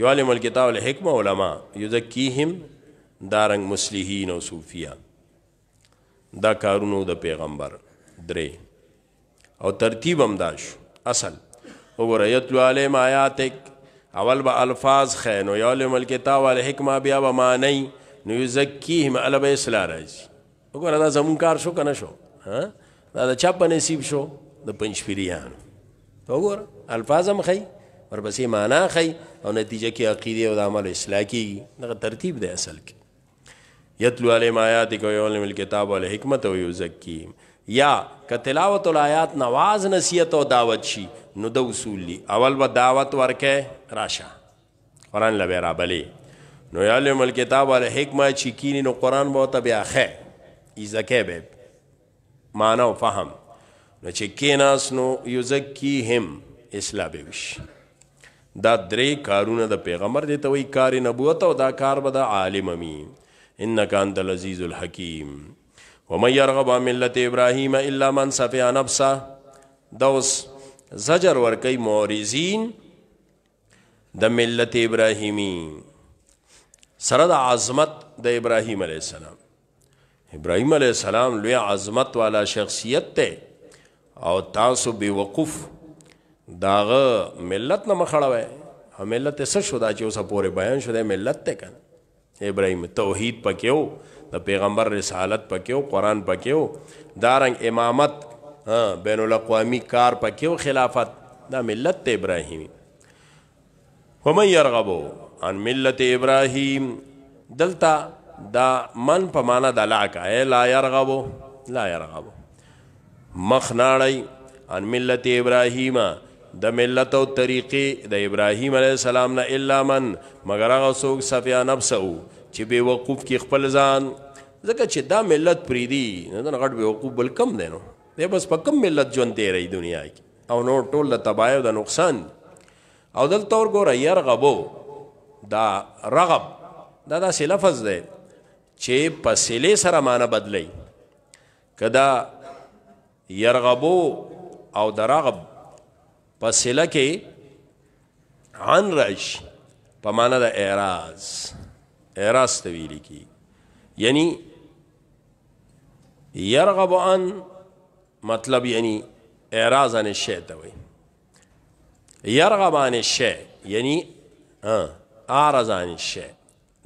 یعلم الکتاب الحکمه علما یذکیهم دارنګ مسلمین او صوفیا دا کارونو د پیغمبر درې او ترتیب هم داش اصل وګوره یتلو علیم آیاتک اول به الفاظ خینو یعلم الکتاب الحکمه بیا به معنی نو زکیهم علی به اصلاح راځي وګوره دا زمون کار شو کنه شو ها دا د چا په نصیب شو د پنځپیریانو وګوره الفاظم خی ورپسې معنا خی او نتیجه کې عقیده او د عمل اصلاح کیږي دغه ترتیب دی اصل کې یتلو علیم آیات کو یعلم الکتاب والحکمت او یزکیم یا کتلاوت الایات نواز نصیحت او دعوت شي نو د اصول اول و دعوت ورکه راشه قران لبه را بلی نو یعلم الکتاب علی حکمه چی کینی نو قرآن با تبیا خی ایزکه بیب مانا و فهم نو چې کیناس نو یزکی هم اصلاح بیوش دا درې کارونه د پیغمبر دی ته وی کار نبوت او دا کار به د عالم می انک انت العزیز الحکیم ومن يرغب عن ملت ابراهيم الا من سفه نفسه دوس زجر ور کوي مورزین د ملت ابراهیمی سره د عظمت د ابراهیم علی السلام ابراهیم علی السلام لوی عظمت والا شخصیت ته او تاسو به وقوف داغه ملت نه مخړوي ملت څه شو دا چې اوسه پورې بیان شو د ملت ته کنه ابراهیم توحید پکيو د پیغمبر رسالت پکيو قران پکيو دارنګ امامت بین الاقوامی کار پکيو خلافت دا ملت ابراهیمی ومن يرغبو ان ملت ابراهیم دلتا دا من په معنا د لا کا لا يرغبو لا يرغبو مخ ناړی ان ملت ابراهیم د ملت او طریقې د ابراهیم علی السلام نه الا من مگر هغه څوک صفیا نفسو چې به وقوف کې خپل ځان ځکه چې دا ملت پریدي نه دا غټ به وقوف بل کم دینو دی بس په کم ملت ژوند دی رہی دنیا کې او نو ټول د تباہ او د نقصان او دل تور ګور يرغبو دا رغب دا دا سی لفظ دی چې په سلی سره معنی بدلی کدا يرغبو او د رغب په سله کې عن رش په معنی د اعراض اعراض ته ویل کی یعنی يرغب عن مطلب یعنی اعراض عن الشیء ته وی يرغب عن الشیء یعنی آه ارزان شي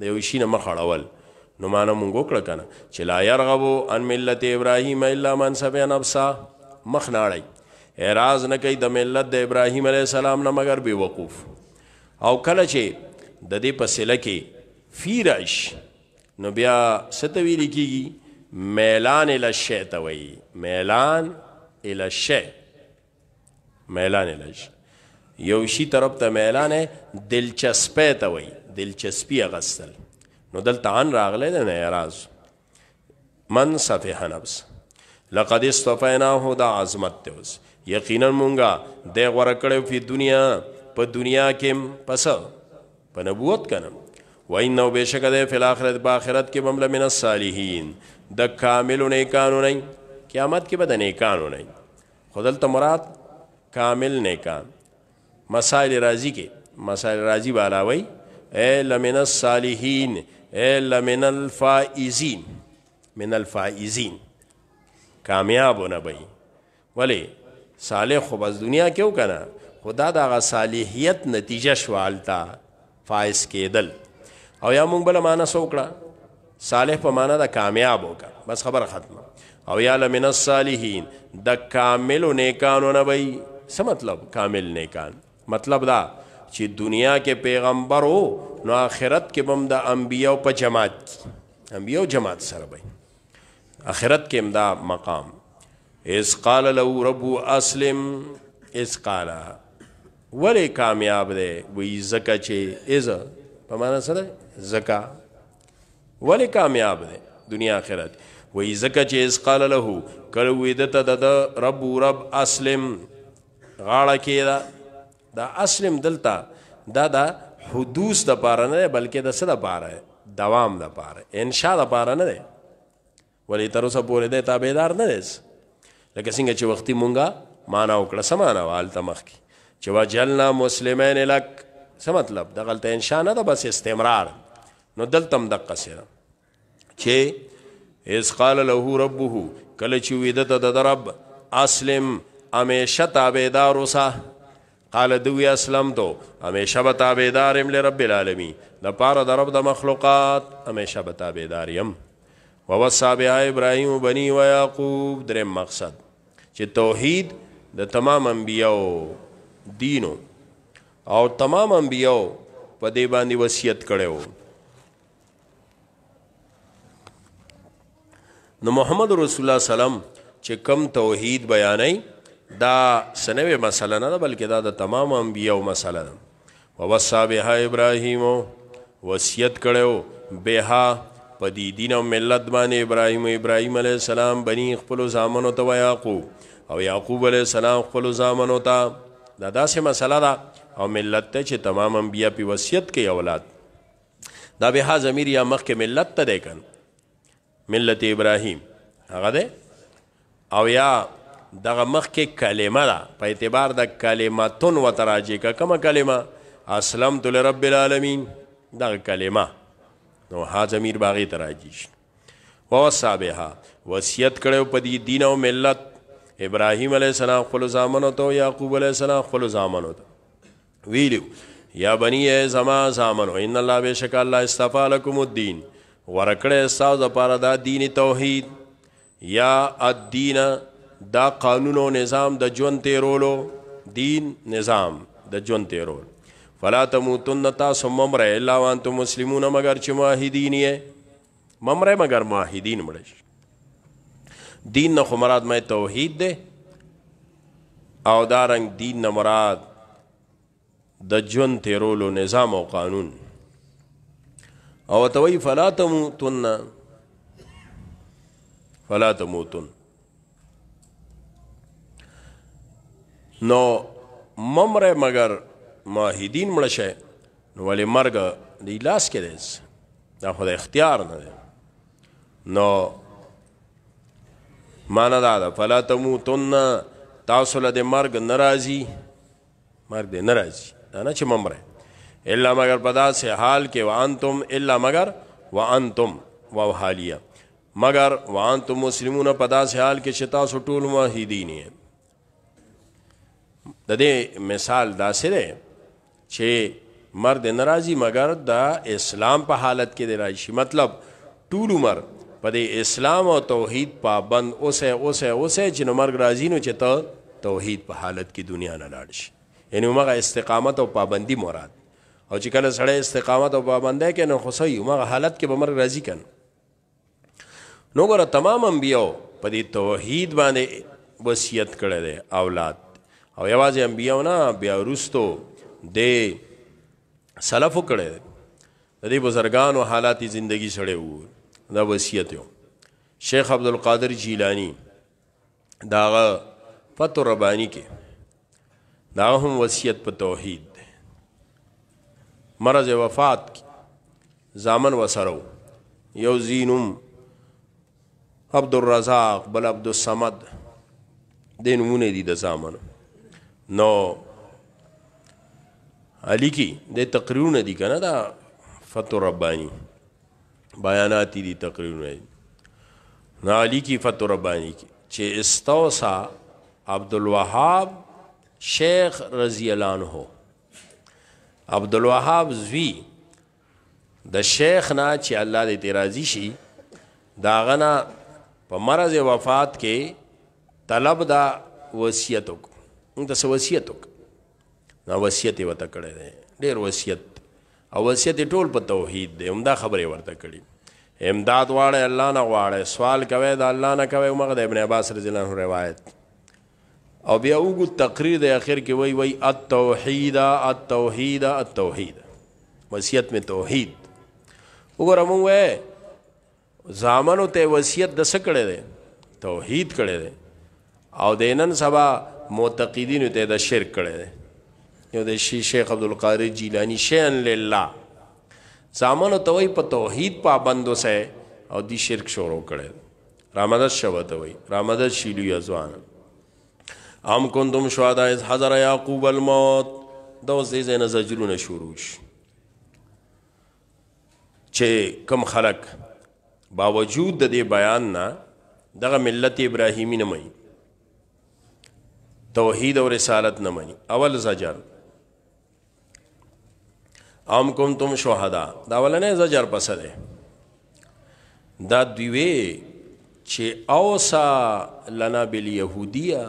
د یو شي نه مخړول نو مان مونږ وکړه کنه چې لا يرغبو ان ملت ابراهيم الا من سبع نفسا مخ ناړی اعتراض نه کوي د ملت د ابراهيم عليه السلام نه مگر به وقوف او کله چې د دې پسله کې فیرش نو بیا ستوی لیکيږي میلان ال شیطوی میلان ال شی میلان ال شی یو شی طرف ته میلان دلچسپی ته وای دلچسپی غسل نو دلته ان راغله د ناراض من صفه نفس لقد استفیناه دا عظمت ته اوس یقینا مونږه د غوړه کړو په دنیا په دنیا کې پس په نبوت کنه وین نو بشک د فل اخرت په اخرت کې بمله من الصالحین د کامل نه قانون نه قیامت کې بدنه قانون نه خدل ته مراد کامل نه قانون مسائل رازی کې مسائل رازی بالاوي اے لمن الصالحین اے لمن الفائزین من الفائزین کامیابونه به ولی صالح خو بس دنیا کیو کنه خدا دا غ صالحیت نتیجه شوالتا فائز کېدل او یا مونږ بل معنا سوکړه صالح په معنا دا کامیاب وکړه بس خبر ختمه او یا لمن الصالحین د کامل نیکانو نه وای څه مطلب کامل نیکان مطلب دا چې دنیا کې پیغمبر وو نو آخرت کې بم د انبیو په جماعت کې انبیو جماعت سره وي آخرت کې امدا مقام اس قال له رب اسلم اس قال ولی کامیاب دی وی زکه چې از په معنا سره زکا ولی کامیاب دی دنیا آخرت وی زکه چې اس قال له کله وی دته د رب رب اسلم غاړه کې دا اصلم دلتا دا دا حدوث د پاره نه بلکې د سره پاره دوام د پاره انشاء د پاره نه دی ولې تر اوسه پورې د تابعدار نه دی لکه څنګه چې وختي مونږه معنا وکړه سمانه والته مخکي چې وجلنا مسلمین لک څه مطلب د غلطه انشاء نه ده بس استمرار نو دلتم د قصره چې اس قال له ربه کله چې ویدته د رب اسلم امیشه تابعدار اوسه قال دوی اسلام تو همیشه به تابعدارم لرب العالمین د پاره د رب د مخلوقات همیشه به تابعدار یم ووصى بها ابراهيم بني ويعقوب درې مقصد چې توحید د تمام انبیو دینو او تمام انبیو په دې باندې وصیت کړو نو محمد رسول الله سلام چې کم توحید بیانای دا سنوي مسله نه بلکې دا د تمام انبیو مسله ده ووصا بها ابراهیم وصیت کړو بها په دې دین او ملت باندې ابراهیم ابراهیم علی السلام بنی خپل زامنو ته یعقوب او یعقوب علی السلام خپل زامنو ته دا داسې مسله ده او ملت ته چې تمام انبیا په وصیت کې اولاد دا بها ضمیر یا مخ کې ملت ته ده کن ملت ابراهیم هغه ده او یا دغه مخ کې کلمه ده په اعتبار د کلمتون و تراجی کا کومه کلمه اسلمت لرب العالمین دغه کلمه نو ها ضمیر باغی تراجی و وصابها وصیت کړو په دې دین او ملت ابراهیم علی السلام خپل زامن ته یعقوب علی السلام خپل زامن ته ویلو یا بنی زما زامن ان الله بشک الله استفا لكم الدين ورکړې ساز لپاره دا دین توحید یا الدین دا قانون او نظام د ژوند تیرولو دین نظام د ژوند تیرول فلا تموتن تاسو ممره الا وانتم مسلمون مگر چې ماهدین یې ممره مگر ماهدین مړش دین نه مراد مې توحید ده او دارنګ دین نه مراد د ژوند تیرولو نظام او قانون او توي فلا تموتن فلا تموتن نو ممره مگر ماهدین مړ شه نو ولې مرګ دی لاس کې دی دا خو د اختیار نه دی نو معنا دا ده فلا تموتن تاسو له د مرګ ناراضي مرګ دې ناراضي دا نه چې ممره الا مگر پدا سه حال کې وانتم الا مگر وانتم وحالیه مگر وانتم مسلمون پدا سه حال کې شتا سو ټول موحدین یې د دې مثال داسې دی چې مرد ناراضي مگر د اسلام په حالت کې دی راشي مطلب ټول عمر په دې اسلام او توحید پابند اوسه اوسه اوسه چې نو مرګ راځي نو چې ته توحید په حالت کې دنیا نه لاړ شي یعنی موږ استقامت او پابندی مراد او چې کله سړی استقامت او پابندی کې نو خوشي موږ حالت کې به مرګ راځي کنه نو ګره تمام انبیو په دې توحید باندې وصیت کړی دی اولاد او یوازې انبیاو نه بیا وروستو د سلفو کړي د دې بزرګانو حالات زندگی سره وو دا وصیت یو شیخ عبد القادر جیلانی داغه فتو ربانی کې دا هم وصیت په توحید ده مرز وفات کې زامن وسرو یو زینم عبد الرزاق بل عبد الصمد دین مونې دي د زامنو نو علی کی د تقریرونه دي کنه دا فتو ربانی بیاناتی دي تقریرونه دي نو علی کی فتو ربانی کی چې استوسا عبد الوهاب شیخ رضی الله عنه عبد الوهاب زوی د شیخ نه چې الله دې تیرازی شي دا غنا په مرز وفات کې طلب دا وصیت وکړه د څه وصیت وکړه نو وصیت یې ورته کړی دی ډېر وصیت او وصیت ټول په توحید دی همدا خبرې ورته کړي امداد واړه الله نه واړه سوال کوي دا الله نه کوي مغه د ابن عباس رضی الله عنه روایت او بیا وګو تقریر د اخر کې وای وای التوحید التوحید التوحید وصیت می توحید وګوره مونږ وې زامنو ته وصیت د سکړې ده توحید کړې ده او دینن سبا معتقدینو ته دا شرک کړي یو د شیخ عبد القادر جیلانی شیان لله زامن ته وای په توحید پابندو سه او دی شرک شروع کړي رامدد شوت وای رامدد شیلو یزوان ام کنتم شهدا از حضر یعقوب الموت دا اوس دې زنه زجرونه شروع شي چې کم خلق باوجود د دې بیان نه دغه ملت ابراهیمی نه مې توحید او رسالت نه مني اول زجر ام کنتم شهدا دا ولنه زجر پس ده دا دوی چې اوسا لنا بالیهودیه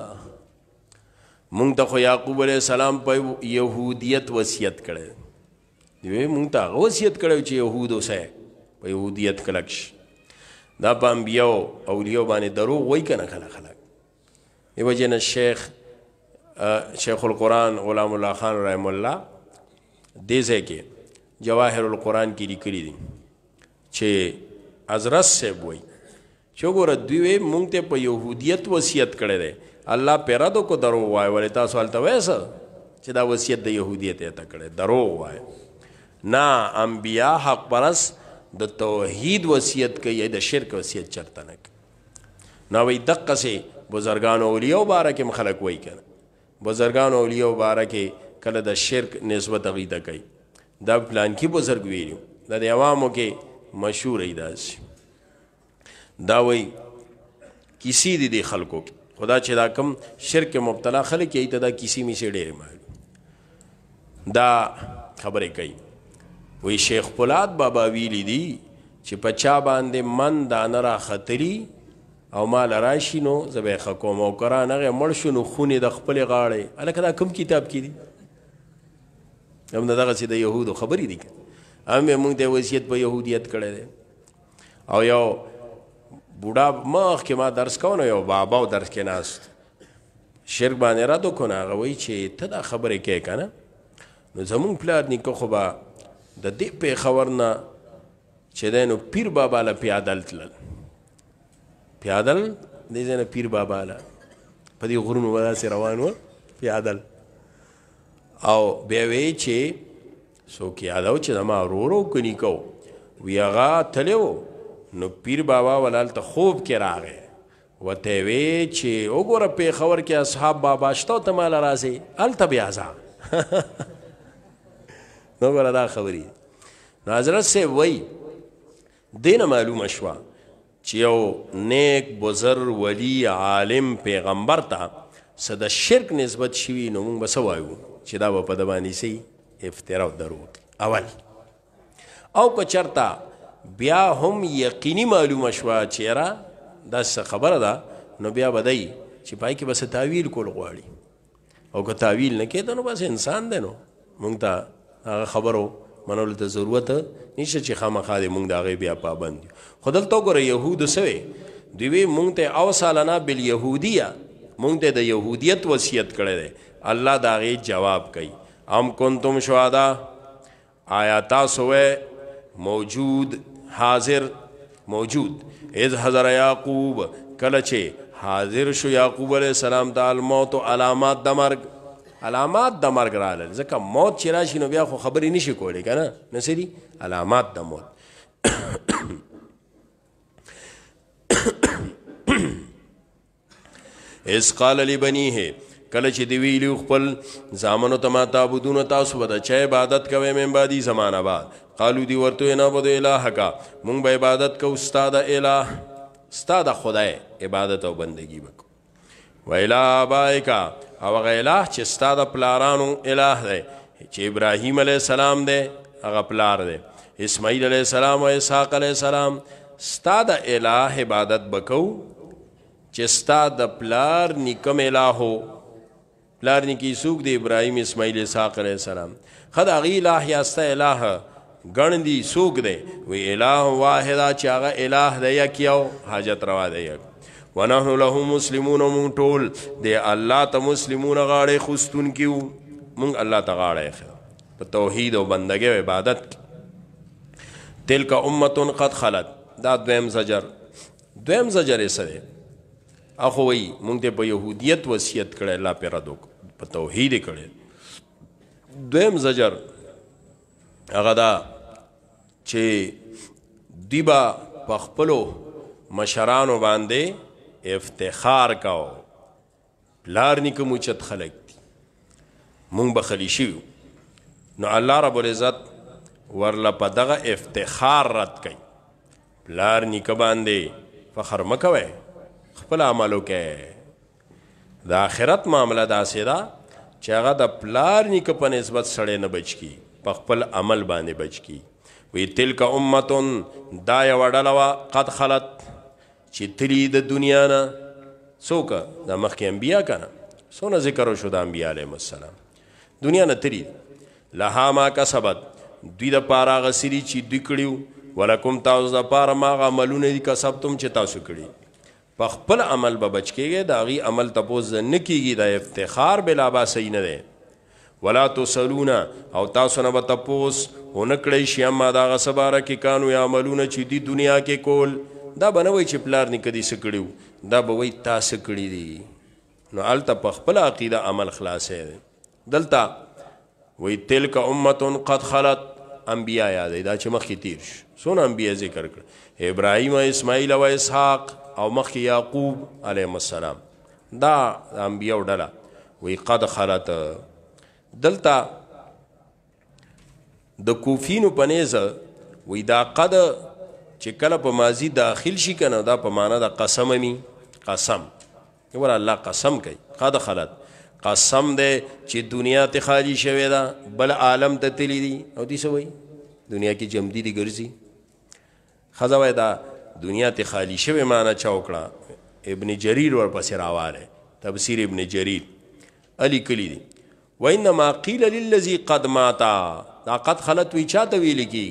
مونږ ته خو یعقوب علیه السلام په يهودیت وصیت کړي دوی مونږ ته وصیت کړو چې يهود اوسه په يهودیت کلکش دا په انبیو اولیو باندې دروغ وای کنه خلک خلک دیو جن شیخ شیخ القرآن غلام الله خان رحم الله دې ځای کې جواهر القرآن کې لیکلي دي چې حضرت صاحب وایي چې وګوره دوی مونږ ته په يهودیت وصیت کړی دی الله پیرادو کو درو وای ولې تاسو حالت وایسه چې دا وصیت د يهودیت ته کړی درو وای نه انبیا حق پرس د توحید وصیت کوي د شرک وصیت چرته نه نو وي دقه سي بزرګان اولیاء بارکه مخلق وای کنه بزرگان اولیاء مبارکه کله د شرک نسبت غیده کوي دا پلان کې بزرگ ویلو د عوامو کې مشهور ایداس دا وای کسی دي د خلکو خدا چې دا کم شرک مبتلا خلک یې تدا کسی می سي ډېر مال دا خبره کوي وی شیخ پولاد بابا ویلی دی چې پچا باندې من دانه را خطری او مال راشي نو زبې خکوم او کران هغه مړ شو نو خونې د خپل غاړې الکه دا کوم کتاب کې دي هم دغه سي د يهودو خبرې دي هم موږ د وصیت په يهودیت کړه دي او یو بوډا مخ کې ما درس کونه یو بابا او درس کې ناست شرک باندې را دو کنه هغه وی چې ته دا خبرې کې کنه نو زمون پلار نیکو خو با د دې په خبر نه چې دینو پیر بابا له پیادل تلل پیادل دې ځای نه پیر بابا له په دې غرونو داسې روان و پیادل او بیا وی چې څوک یادو چې زما ورور او کنیکو وی هغه تلو نو پیر بابا ولال ته خوب کې راغی وته وی چې وګوره په خبر کې اصحاب بابا شته ته مال راځي ال تبیا ځه نو ګره دا خبرې نو حضرت سے وای دینه معلومه شوه چې یو نیک بزر ولی عالم پیغمبر ته صد شرک نسبت شوی نو موږ بس وایو چې دا په دبانې سي افترا او درود اول او که چرتا بیا هم یقینی معلومه شوا چې را دا څه خبره ده نو بیا بدای چې پای کې بس تعویل کول غواړي او که تعویل نه کېد نو بس انسان دی نو موږ ته هغه خبرو منول ته ضرورت نشه چې خامخا دې مونږ داغه بیا پابند خدل تو ګره يهود سوي دوی مونږ ته او سالنا بل يهوديه مونږ ته د يهوديت وصيت کړي دي الله داغه جواب کوي ام کنتم شهدا آیا تاسو موجود حاضر موجود اذ حضر یعقوب کله چې حاضر شو یعقوب علیہ السلام د الموت علامات د مرګ علامات د مرګ رااله ځکه موت چې راشي نو بیا خو خبرې نشي کولای کنه نسری علامات د موت اس قال لبنيه کله چې دی ویلو خپل زامنو ته ما تعبدون تاسو به د چا عبادت کوئ مې بعدي زمانہ بعد قالو دی ورته نه بده الہ کا مونږ به عبادت کو استاد الہ استاد خدای عبادت او بندگی وکړو ویلا بایکا او هغه الٰه چې ستاد پلارانو الٰه دی چې ابراهیم علی السلام دی هغه پلار دی اسماعیل علی السلام او اسحاق علی السلام ستاد الٰه عبادت بکو چې ستاد پلار نکم الٰهو پلار نکی سوق دی ابراهیم اسماعیل اسحاق علی السلام خدای غی الٰه یاسته الٰه ګڼ دی سوق دی وی الٰه واحد چې هغه الٰه دی یو حاجت روا دی یو ونحن له مسلمون مون ټول د الله ته مسلمون غاړې خوستون کیو مون الله ته غاړې خو په توحید او بندګۍ او عبادت تلک امه قد خلت دا دویم زجر دویم زجر یې سره اخو وی مونږ ته په يهودیت وصیت کړه الله پر دو په توحید کړه دویم زجر هغه دا چې دیبا پخپلو مشرانو باندې افتخار کاو لار نکم اوچت خلق دی مونږ به خلی شیو نو الله رب العزت ورله په دغه افتخار رد کوي لار نکه باندې فخر مکوي خپل عملو کې د آخرت معاملہ داسې دا چې هغه د پلار نکه په نسبت سړی نه بچ کی په خپل عمل باندې بچ کی وی تلک امه دا یو ډلوا قد خلت چې تلی د دنیا نه څوک د مخکې انبیا کنه سونه ذکر شو د انبیا علیهم السلام دنیا نه تلی لها ما کسبت دوی د پاره غسری چې دوی کړیو ولکم تاسو د پاره ما عملونه دي کسبتم چې تاسو کړی په خپل عمل به بچ کېږي دا غي عمل تپوز نه کیږي دا افتخار بلا با صحیح نه دی ولا تسلون او تاسو نه تپوس اونکړی شی اما دا غسباره کې کانو یا عملونه چې دی دنیا کې کول دا بنوي چې پلار نه کدي سکړیو دا به وای تاسو کړی دی نو الته په خپل عقیده عمل خلاصې دلته وای تلک امه قد خلت انبیا یاد دا چې مخکې تیر شو سونه انبیا ذکر کړ ابراهیم اسماعیل او اسحاق او مخکې یعقوب علیه السلام دا انبیا ډله وی قد خلت دلته د کوفینو پنيزه وی دا قد چې کله په ماضی داخل شي کنه دا په معنا د قسم می قسم ور الله قسم کوي قد خلت قسم دې چې دنیا ته خالی شوی دا بل عالم ته تلی دي او دې سوې دنیا کې جمدی دي ګرځي خزاوې دا دنیا ته خالی شوی معنا چا وکړه ابن جریر ورپسې راواله تفسیر ابن جریر علی کلی دي وانما قیل للذي قد مات دا قد خلت وی چاته ویل کی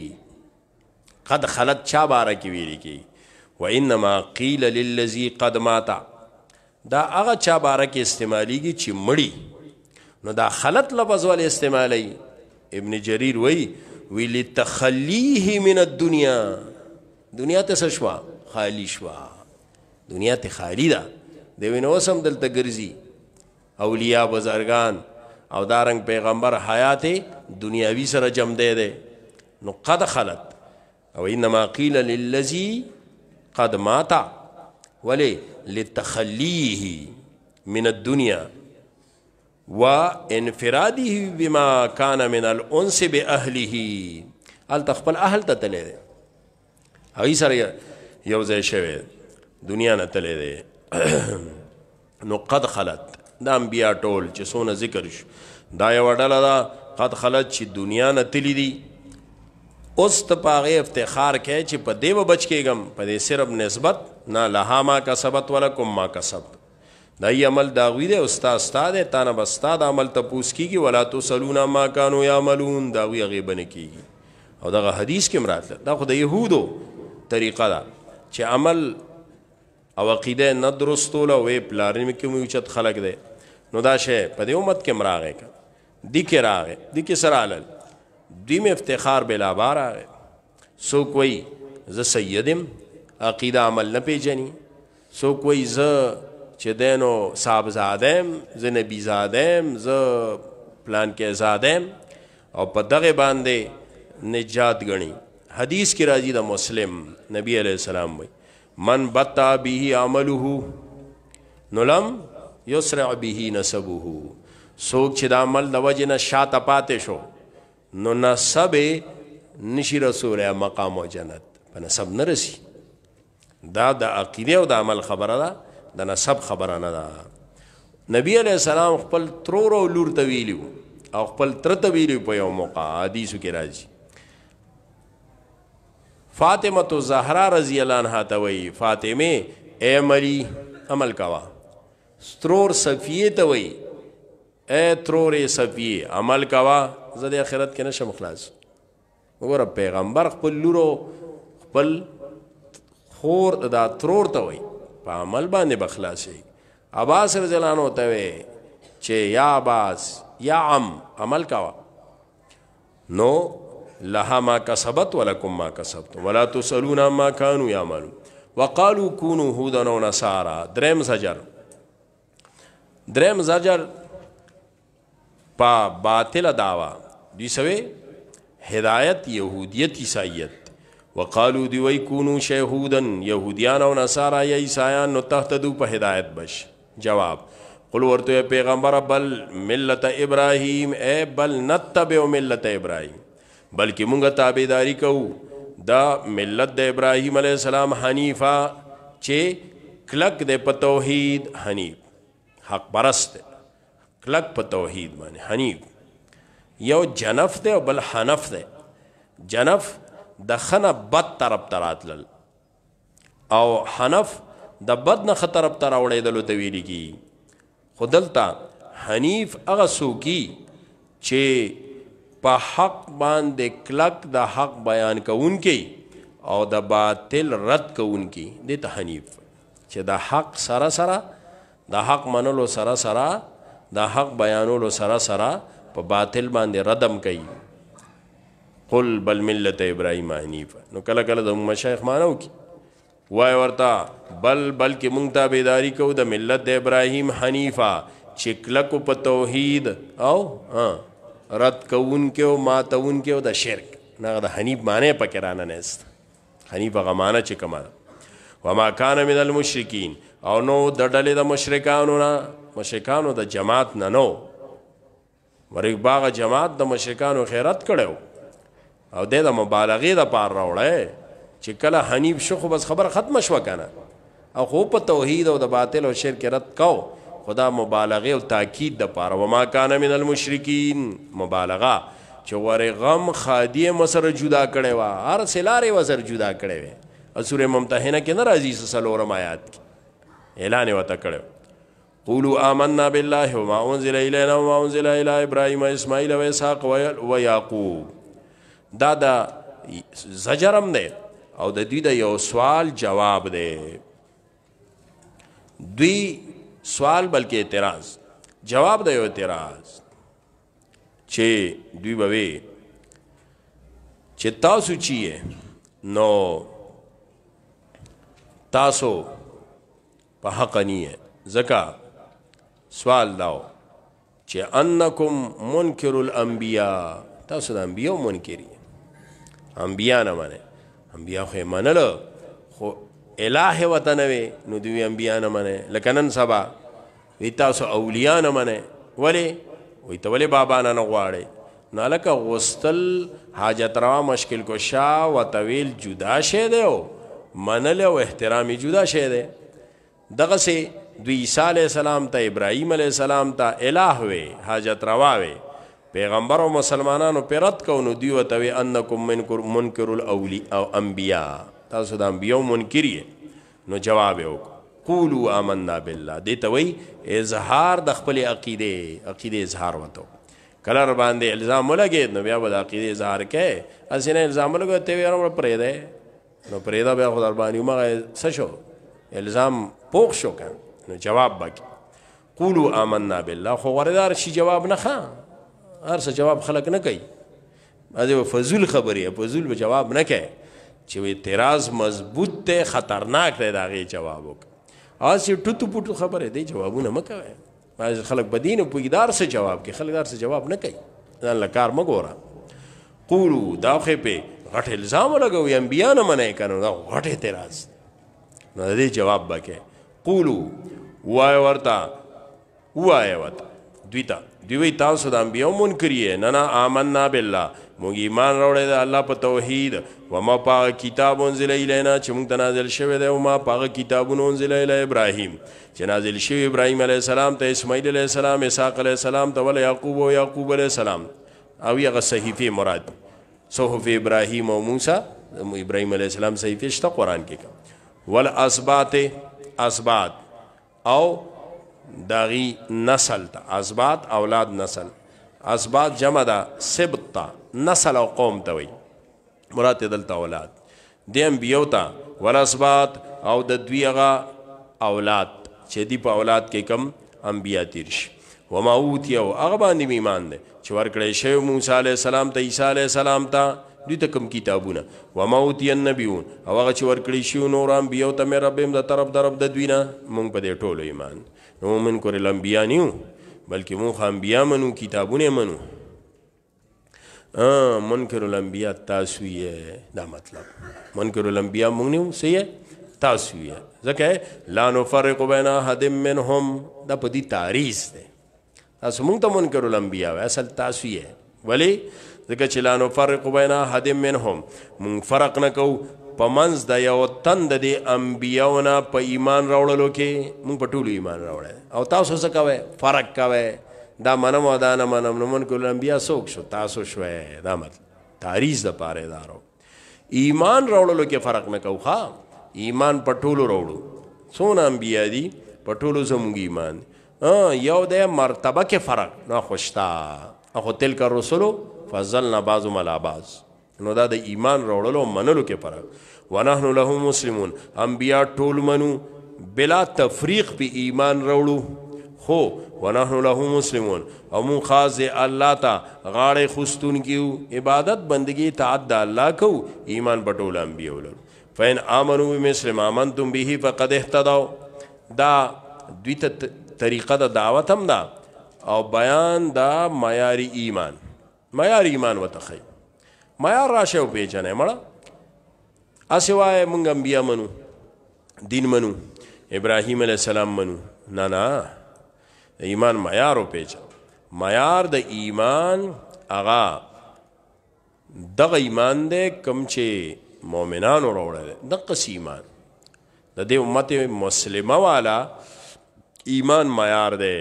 قد خلت چا باره کې ویل کی و انما قیل للذي قد مات دا هغه چا باره کې استعماليږي چې مړی نو دا خلت لفظ ول استعمالي ابن جرير وی ویل تخلیه من الدنيا دنیا ته شوا خالی شوا دنیا ته خالی ده د وینو سم دلته ګرځي اولیاء بزرگان او دارنګ پیغمبر حیات دنیاوی سره جمع دی ده نو قد خلت او انما قيل للذي قد مات ولي لتخليه من الدنيا وانفراده بما كان من الانس باهله ال تخپل اهل ته تلې دي هغه سره یو ځای شوی دنیا نه تلې دي نو قد خلت دا انبیا ټول چې سونه ذکر شو دا یو ډله دا قد خلت چې دنیا نه تلې دي اوس ته پاغه افتخار کې چې په دیو بچ کېګم په دې صرف نسبت نه لهاما کسبت ولکم ما کسب دا ای عمل داوی دی استاد استاد تا نه استاد عمل ته پوس کیږي ولا تو سلونا ما کانوا یعملون داوی غیبن کیږي او دغه حدیث کې مراد ده دا خو د يهودو طریقه ده چې عمل او عقیده نه درستوله وې پلارین کې مو چت خلق دی نو دا شی په دې امت کې مراغه دی کې راغه دی کې سره علل دوی میں افتخار بلا بارا ہے سو کوئی ز سیدم عقیدہ عمل نه پیجنی سو کوئی ز چې دینو صاحب زادم ز نبی زادم ز پلان کې زادم او په دغه باندې نجات غنی حدیث کې راځي د مسلم نبی علیہ السلام وي من بتا به عمله نلم یسرع به نسبه سوک چې د عمل د وجنه شاته پاتې شو نو نسب نشی رسول مقام او جنت په نسب نه رسی دا د عقیده او د عمل خبره ده د نسب خبره نه ده نبی علی السلام خپل ترور او لور ته ویلو او خپل تر ته ویلو په یو موقع حدیثو کې راځي فاطمه زهرا رضی الله عنها ته وی فاطمه اے مری عمل کوا سترور صفیه ته وی اے ترورې صفیه عمل کوا زه د آخرت کې نشم خلاص وګوره پیغمبر خپل لورو خپل خور دا ترور ته وای په عمل باندې بخلاصي عباس رضی الله عنه ته وای چې یا عباس یا عم عمل کوا نو لها ما کسبت ولکم ما کسبتم ولا تسالون ما كانوا يعملون وقالوا كونوا هودا او نصارى دریم زجر دریم زجر پا باطل دعوا دوی سوی هدایت یهودیت عیسایت وقالو دی وی کونو شیهودن یهودیان او نصارا یا عیسایان نو تحت دو په هدایت بش جواب قل ورته پیغمبر بل ملت ابراهیم اے بل نتبع ملت ابراهیم بلکې مونږه تابعداری کوو دا ملت د ابراهیم علی السلام حنیفه چې کلک د په توحید حنیف حق پرست دی کلک په توحید باندې حنیف یو جنف دی او بل حنف دی جنف د خنه بد طرف تراتل او حنف د بد نه خطرب تر اوړېدل ته ویلږي خودلتا حنیف هغه سوکی چې په حق باندې کلک د حق بیان کوونکی او د باطل رد کوونکی د ته حنیف چې د حق سره سره د حق منلو سره سره دا حق بیانولو سره سره په باطل باندې ردم کوي قل بل ملت ابراهیم حنیف نو کله کله د مشایخ مانو کی وای ورته بل بلکې مونږ ته بیداری کو د ملت د ابراهیم حنیفا چکلک په توحید او رد کوون کې او ماتون کې او د شرک نه د حنیف معنی پکې رانه نست حنیف هغه معنی چې کما وما کان من المشرکین او نو د ډلې د مشرکانو نه مشرکانو د جماعت نه نو ورګ باغ جماعت د مشرکانو خیرت کړو او د مبالغې د پار راوړې چې کله حنیف شخو بس خبر ختم شو کنه او خو په توحید او د باطل او شرک رد کو خدا مبالغه او تاکید د پاره وما کان من المشرکین مبالغه چې ور غم خادی مسر جدا کړي وا هر سلاره وزر جدا کړي و اسوره ممتحنه کې ناراضي سلورم آیات اعلان وته کړو قولوا آمنا بالله وما انزل الينا وما انزل الى ابراهيم واسماعيل واسحاق ويعقوب دا دا زجرم دی او د دوی د یو سوال جواب دی دوی سوال بلکې اعتراض جواب د یو اعتراض چې دوی بوي چې تاسو چی نو تاسو په حق نه زکه سوال داو چې انکم منکر الانبیاء تاسو د انبیاء منکری انبیاء نه معنی انبیاء خو منل خو الہ وطن وی نو دوی انبیاء نه معنی لکنن سبا وی تاسو اولیاء نه معنی ولی وی ته ولی بابا نه نه غواړي نو لکه غستل حاجت را مشکل کو شا و طویل جدا شه دیو منل او احترامي جدا شه دی دغه سه دوی عیسی علی السلام ته ابراهیم علی السلام ته الہ وی حاجت روا وی پیغمبر او مسلمانانو پرد کو نو دیو ته انکم منکر منکر الاولی او انبیاء تاسو د انبیاء منکری نو جواب یو قولوا آمنا بالله دې ته وی اظهار د خپل عقیده عقیده اظهار وته کله ر باندې الزام ولګید نو بیا به د عقیده اظهار کړي اسینه الزام ولګو ته ویرم پرې ده نو پرېدا بیا خدای باندې ما څه شو الزام پوښ شو کنه نو جواب بکی قولو آمنا بالله خو غردار شي جواب نه خا هر څه جواب خلق نه کوي اځه فزول خبره فزول به جواب نه کوي چې اعتراض مضبوط ته خطرناک دی داغه جواب وک اوس یو ټوټو پټو خبره دی جوابونه مکوي باز خلق بدین په ادار سره جواب کوي خلک دار سره جواب نه کوي ځان لکار مګورا قولو داخه په غټ الزام لګوي انبیا نه منای کنه دا غټ اعتراض نو دې جواب وکړي قولو وای ورتا وای ورتا دویتا دوی تاسو د انبیو منکری نه نه آمنا بالله مونږ ایمان راوړی د الله په توحید و ما پاغه کتاب انزل الینا چې مونږ ته نازل شوی دی او ما پاغه کتابونه انزل الی ابراهیم چې نازل شوی ابراهیم علی السلام ته اسماعیل علی السلام اسحاق علی السلام ته ول یعقوب او یعقوب علی السلام او یغه صحیفه مراد صحف ابراهیم او موسی ابراهیم علی السلام صحیفه شته قران کې ول اسباته ازباد او داغي نسل ته ازباد اولاد نسل ازباد جمع ده سبط تا نسل او قوم ته وي مراد دلته اولاد د انبیو ته ول ازباد او د دوی هغه اولاد چې دی په اولاد کې کم انبیا تیر شي وما اوتیو هغه باندې ایمان ده چې ورکړې شوی موسی عليه السلام ته عیسی عليه السلام ته دوی ته کم کتابونه و ما اوتی النبیون او هغه چې ورکړي شو نور انبیا ته مې ربهم د طرف درب د دوی نه مونږ په دې ټولو ایمان نو مومن کور الانبیا نیو بلکې مونږ انبیا منو کتابونه منو ا منکر الانبیا تاسو یې دا مطلب منکر الانبیا مونږ نیو سې تاسو یې ځکه لا نفرق بین احد منهم دا په دې تاریخ ده تاسو مونږ ته منکر الانبیا اصل تاسو یې ولی ځکه چې لانو فرق بینا حد منهم مون فرق نکو پمنز د یو تند د انبیاونا په ایمان راوړلو کې مون په ټولو ایمان راوړل او تاسو څه کوي فرق کوي دا منم او دا نه منم نمن کول انبیا څوک شو تاسو شوې دا مت تاریخ د پاره دارو ایمان راوړلو کې فرق نکو ښا ایمان په ټولو راوړو څونه انبیا دي په ټولو زموږ ایمان یو د مرتبه کې فرق نه خوشتا اخو تلک رسولو فضلنا بعض مل بعض نو دا د ایمان راوړلو منلو کې پر ونحن له مسلمون انبیا ټول منو بلا تفریق په ایمان راوړو خو ونحن له مسلمون او مون خاص الله تا غاړې خستون کیو عبادت بندگی تعد الله کو ایمان بټول انبیا ولر فین امنو بمثل ما منتم به فقد اهتدوا دا دوی ته طریقه د دعوت هم دا او بیان دا معیاری ایمان معیار ایمان وتخی معیار راشه او پیژنې مړه اسی وای مونږ انبیا منو دین منو ابراهیم علی السلام منو نه نه ایمان معیار او پیژن معیار د ایمان اغا دغه ایمان دې کم چې مؤمنانو وروړل د قص ایمان د دې امت مسلمه والا ایمان معیار دی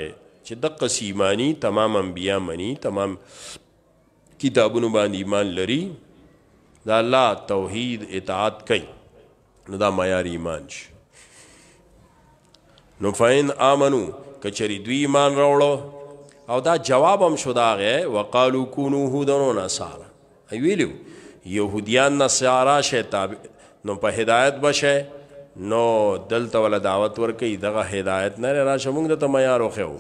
چې د قص ایمانی تمام انبیا منی تمام کتابونو باندې ایمان لري دا الله توحید اطاعت کوي نو دا معیار ایمان شي نو فین امنو کچری دوی ایمان راوړو او دا جواب هم شو داغه وقالو کونو هودنو نصارا ویلو يهوديان نصارا شه تابع نو په هدایت بشه نو دلته ول دعوت ورکې دغه هدایت نه راشه موږ ته معیار وخو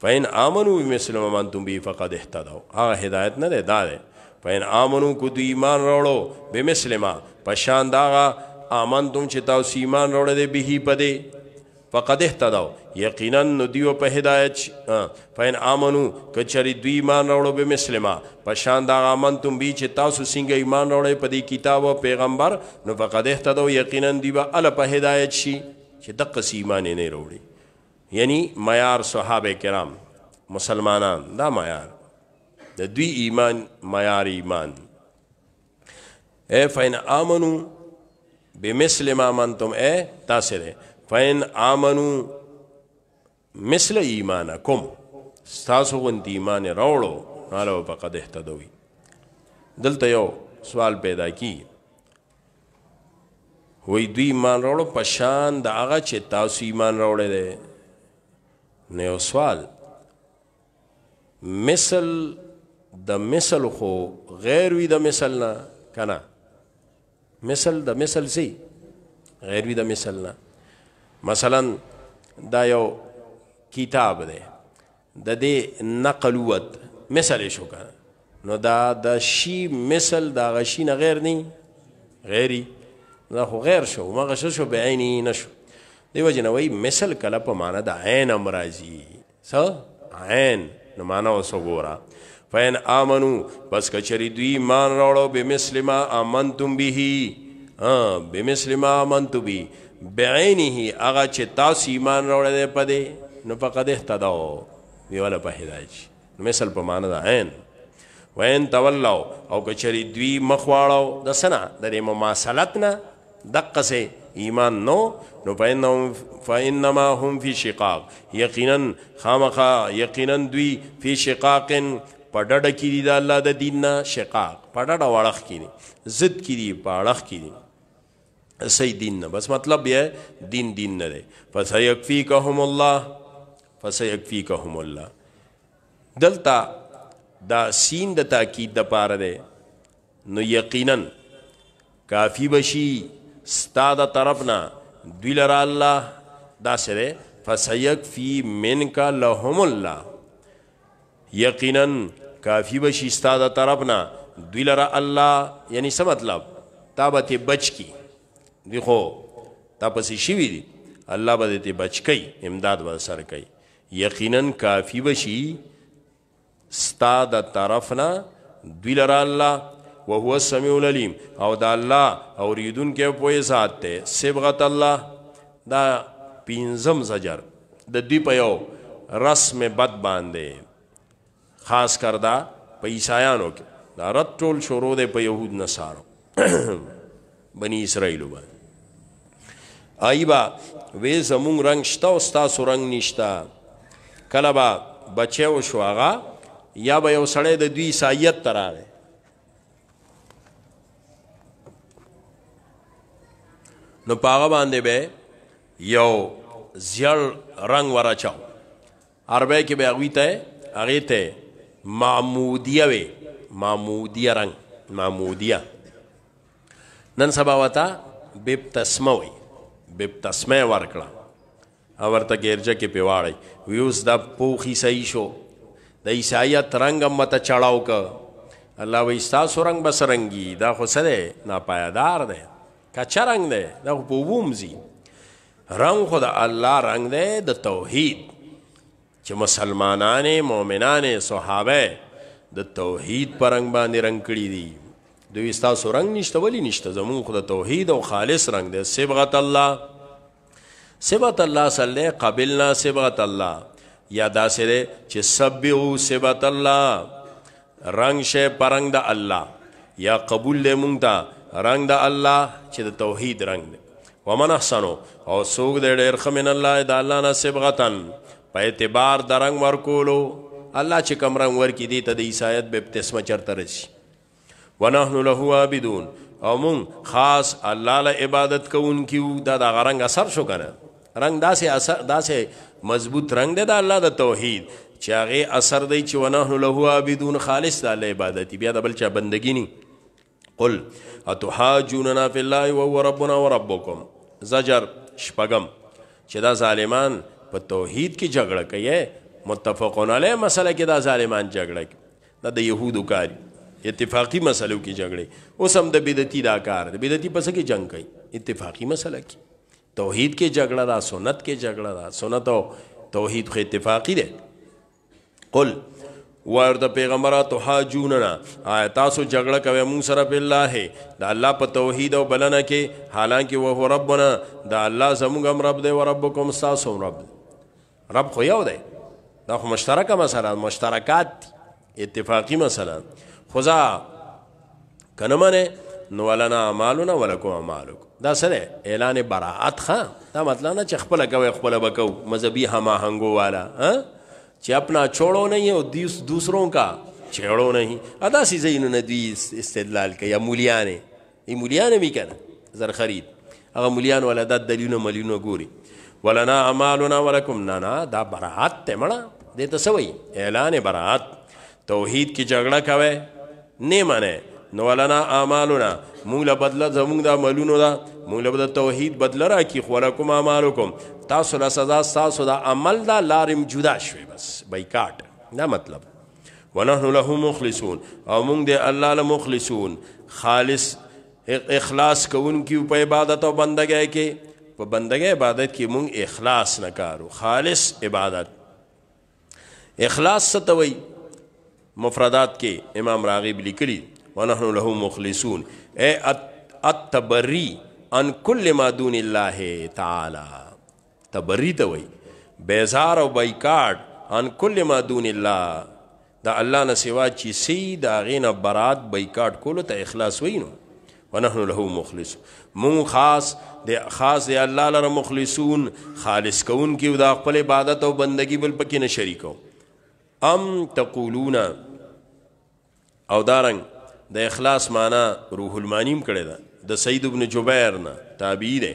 فین امنو بمثل ما انتم به فقد اهتدوا هغه هدایت نه ده دا ده فین امنو کو دی ایمان راوړو بمثل ما پشان داغه امن تم چې تاسو ایمان راوړل دی به پدې فقد اهتدوا یقینا ندیو په هدایت فین امنو کچری دوی ایمان راوړو به مسلما پشان دا امن تم بي چې تاسو څنګه ایمان راوړې په دې کتاب او پیغمبر نو فقد اهتدوا یقینا دی به ال په هدایت شي چې دقه ایمان نه راوړي یعنی معیار صحابه کرام مسلمانان دا معیار د دوی ایمان معیار ایمان اے فین آمنو بمثل ما منتم اے تاثر ہے فین آمنو مثل ایمانکم ستاسو غنت ایمان روړو نالو فقد اهتدوی دلته یو سوال پیدا کی وی دوی ایمان روړو پشان د هغه چې تاسو ایمان روړې ده نو سوال مثل د مثل خو غیر وی د مثل نه کنا مثل د مثل سي غیر وی د مثل نه مثلا دا یو کتاب دی د دې نقل وت مثل شو کنه نو دا د شی مثل دا غشی نه غیر نه غیري دا خو غیر شو ما غشه شو بعینی نشو دیو جنوی مثل کله په معنا د عین امراضی س عین نو معنا وسګورا فین امنو پس کچری دوی مان راړو به مسلما امنتم به ا به مسلما امنتم به بعینه هغه چې تاسو ایمان راوړل پدې نو فقد اهتدوا دیواله په هدایت نو مثل په معنا د عین وین تولو او کچری دوی مخواړو د سنا د مماثلت نه دقه سه ایمان نو نو فإنما هم فی شقاق یقینا خامخا یقینا دوی فی شقاق پډډ کی دی د الله د دین نه شقاق پډډ وړخ کی دی ضد کی دی پاړخ کی دی صحیح دین نه بس مطلب یہ دین دین نه دی فسیکفیکهم الله فسیکفیکهم الله دلتا دا سین د تاکید د پاره دی نو یقینا کافی بشی ستا د طرف نه دوی لرا الله دا سره فسیک فی منک لهم الله یقینا کافی بشی ستا د طرف نه دوی لرا الله یعنی څه مطلب تابت بچ کی دی خو تاسو شیوی دی الله به دې بچ کی امداد به سر کی یقینا کافی بشی ستا د طرف نه دوی لرا الله وهو السميع العليم او د الله اوریدون کې پوهه ذات ته صبغت الله دا پینزم زجر د دې په یو رسم بد باندې خاص کردا په عیسایانو کې دا رد ټول شروع دی په يهود نصارو بني اسرائیل باندې ایبا وې زمون رنگ شتا او ستاسو رنگ نشتا کله با بچو شو هغه یا به یو سړی د دوی عیسایت تراره نو پاغه باندې به یو زیړ رنگ ورچاو عربی کې به اغوی ته هغه ته معمودیه وي معمودیه رنگ معمودیه نن سبا وتا بیب تسموي بیب تسمه ورکړه او ورته ګرځه کې پیواړی ویوس دا پوخي صحیح شو د عیسایت رنگ مته چړاو ک الله وې تاسو رنگ بس رنگي دا خو سره ناپایدار دی کچا رنگ دی دا په وومزي رنگ خو د الله رنگ دی د توحید چې مسلمانانې مؤمنانې صحابه د توحید پر رنگ باندې رنگ کړی دي دوی ستاسو رنگ نشته ولی نشته زمون خو د توحید او خالص رنگ دی سبغت الله سبغت الله صلی قبلنا سبغت الله یا داسې دی چې سبحو سبغت الله رنگ شه پرنګ د الله یا قبول له مونږ ته رنگ د الله چې د توحید رنگ دی ومن احسنو او سوق دې ډېر خمن الله د الله نه سبغتن په اعتبار د رنگ ورکولو الله چې کوم رنگ ورکی دی ته د عیسایت به ابتسمه چرته رسی ونحن له عابدون او مون خاص الله له عبادت کوونکیو دا د رنگ اثر شو کنه رنگ داسې اثر داسې مضبوط رنگ دی د الله د توحید چې هغه اثر دی چې ونحن له عابدون خالص د الله عبادت بیا د بل چا بندګی نه قل اتحاجوننا فی الله وهو ربنا وربکم زجر شپغم چې دا ظالمان په توحید کې جګړه کوي متفقون علی مسله کې دا ظالمان جګړه کوي دا د يهودو کار اتفاقی مسلو کې جګړه اوس هم د بدعتي دا کار د بدعتي پس کې جنگ کوي اتفاقی مسله کې توحید کې جګړه دا سنت کې جګړه دا سنت او توحید خو اتفاقی ده قل ورته پیغمبراتو حاجوننا آیا تاسو جګړه کوي مون سره په الله دا الله په توحید او بلنه کې حالانکه و هو ربنا دا الله زموږ هم رب دی او ربکم تاسو رب رب خو یو دی دا خو مشترکه مسله مشترکات اتفاقی مسله خدا کنه منه نو ولنا اعمالنا ولکم اعمالکم دا سره اعلان براءت خان دا مطلب نه چې خپل کوي خپل بکو مذهبي هماهنګو والا ها چې اپنا چھوڑو نه او دوسروں کا چھیڑو نه ادا سي زینو نه دوی استدلال کوي مولیان ای مولیان می کنه زر خرید هغه مولیان ولا د دلیلونه مليونه ګوري ولنا اعمالنا ولکم نانا دا برات ته مړه دې ته سوې اعلان برات توحید کی جګړه کوي نه منه نو ولنا اعمالنا مونږ له بدله زمونږ د عملونو دا مونږ له د توحید بدله راکی خو لکم اعمالکم تاسو له سزا تاسو د عمل دا لارم جدا شوي بس بایکاټ دا مطلب ونحن له مخلصون او مونږ د الله له مخلصون خالص اخلاص کوونکی په عبادت او بندګۍ کې په بندګۍ عبادت کې مونږ اخلاص نه کارو خالص عبادت اخلاص څه مفردات کې امام راغب لیکلی ونحن له مخلصون اے التبری ان کل ما دون الله تعالی تبری ته وای بیزار او بایکاټ ان کل ما دون الله دا الله نه سوا چې سی دا غینه برات بایکاټ کولو ته اخلاص وینو ونحن له مخلص مون خاص د خاص د الله لپاره مخلصون خالص کون کی دا خپل عبادت او بندگی بل پکې نه شریکو ام تقولون او دارنګ د اخلاص معنا روح المانیم کړی دا د سید ابن جبیر نه تابعی دی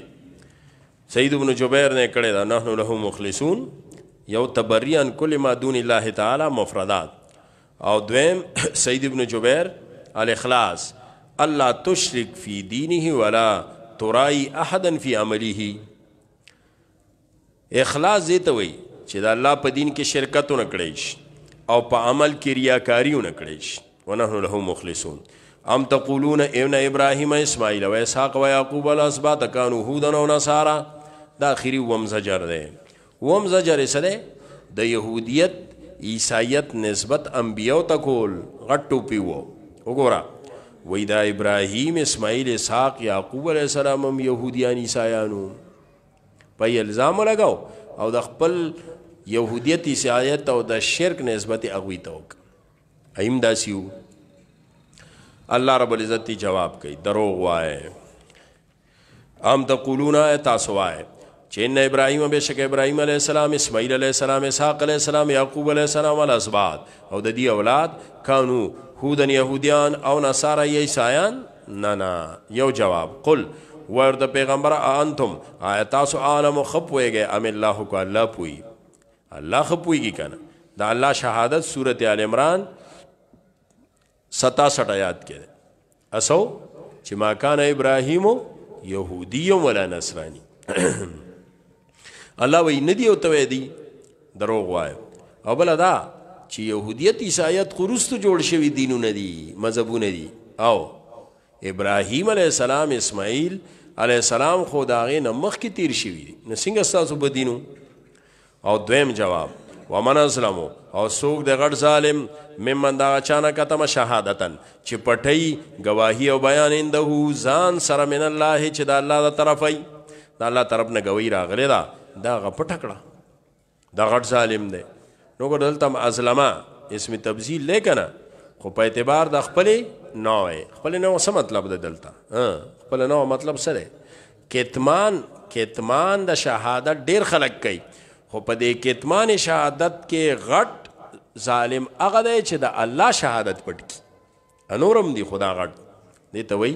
سید ابن جبیر نه کړی دا نحنو له مخلصون یو تبری ان کل ما دون الله تعالی مفردات او دویم سید ابن جبیر الاخلاص الله تشرک فی دینه ولا ترائی احدا فی عمله اخلاص دې ته وای چې د الله په دین کې شرکت نه کړی او په عمل کې ریاکاری نه کړی ونحن له مخلصون ام تقولون ابن ابراهیم اسماعیل و اسحاق و یعقوب الاسباط کانوا هودا و نصارا دا اخری وم زجر ده وم زجر سره د يهودیت عیسایت نسبت انبیو ته کول غټو پیو وګوره وای دا ابراهیم اسماعیل اسحاق یعقوب علیہ السلام هم يهوديان عیسایانو په الزام لګاو او د خپل يهودیت عیسایت او د شرک نسبت اغوي توک ایم داسیو الله رب العزت جواب کوي دروغ وای ام تقولون تاسو وای چې نه ابراهيم به شک ابراهيم عليه السلام اسماعيل عليه السلام اسحاق عليه السلام يعقوب عليه السلام ول اسباد او د دې اولاد کانو هودن يهوديان او نصارا عيسایان نه نه یو جواب قل ورد پیغمبر انتم آیتاسو عالم خپويږي ام الله کو الله پوي الله خپويږي کنه دا الله شهادت سورته ال عمران 67 آیات کې اسو چې ما کان ابراهیم يهودي ولا نصراني الله وی ندی او توې دی دروغ وای او بل دا چې يهوديت عیسایت خروستو جوړ شوی دینونه دي مذهبونه دي او ابراهیم علی السلام اسماعیل علی السلام خو داغه نمخ کی تیر شوی نو څنګه تاسو بدینو او دویم جواب ومن ظلمو او سوق د غړ ظالم ممن دا چانه کتم شهادتن چې پټي گواهی او بیان انده ځان سره من الله چې د الله تر طرفي د الله طرف نه گوي راغلی دا دا غپټکړه دا غړ ظالم دی نو ګدلتم ازلما اسم تبذیل لیکنه خو په اعتبار د خپل نو خپل نو څه مطلب ده دلته خپل نو مطلب سره کتمان کتمان د شهادت ډیر خلک کوي خو په دې کې اتمان شهادت کې غټ ظالم هغه دی چې د الله شهادت پټ کی انورم دی خدا غټ دې ته وای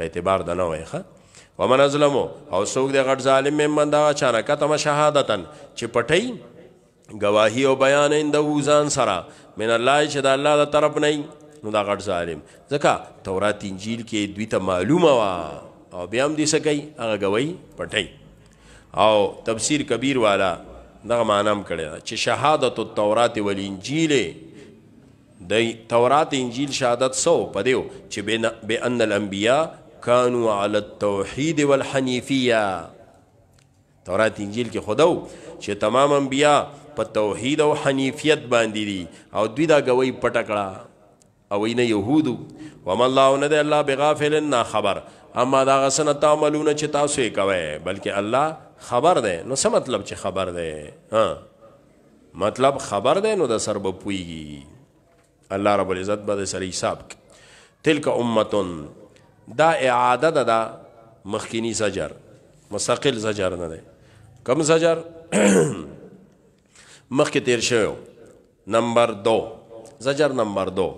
په اعتبار د نه وای ښه ومن ظلمو او څوک دی غټ ظالم مې من دا چانه کتم شهادتن چې پټی گواهی او بیان اند وزان سره من الله چې د الله تر طرف نه نو دا غټ ظالم ځکه تورات انجیل کې دوی ته معلومه وا او بیا هم دې سکی هغه گوي پټي او تفسیر کبیر والا دغه معنام کړی دا چې شهادت التورات والانجیل د تورات انجیل شهادت سو پدیو چې بین ان الانبیاء کانوا علی التوحید والحنیفیه تورات انجیل کې خودو چې تمام انبیاء په توحید او حنیفیت باندې دي او دوی دا غوي پټکړه او وینه يهودو وم الله نه ده الله بغافل نه خبر اما دا غسن تعملون چې تاسو یې کوي بلکې الله خبر ده نو څه مطلب چې خبر ده ها مطلب خبر ده نو د سر به پويږي الله رب العزت به سر حساب تلک امه دا اعاده ده دا مخکینی زجر مستقل زجر نه ده کم زجر مخکې تیر شوی نمبر دو زجر نمبر دو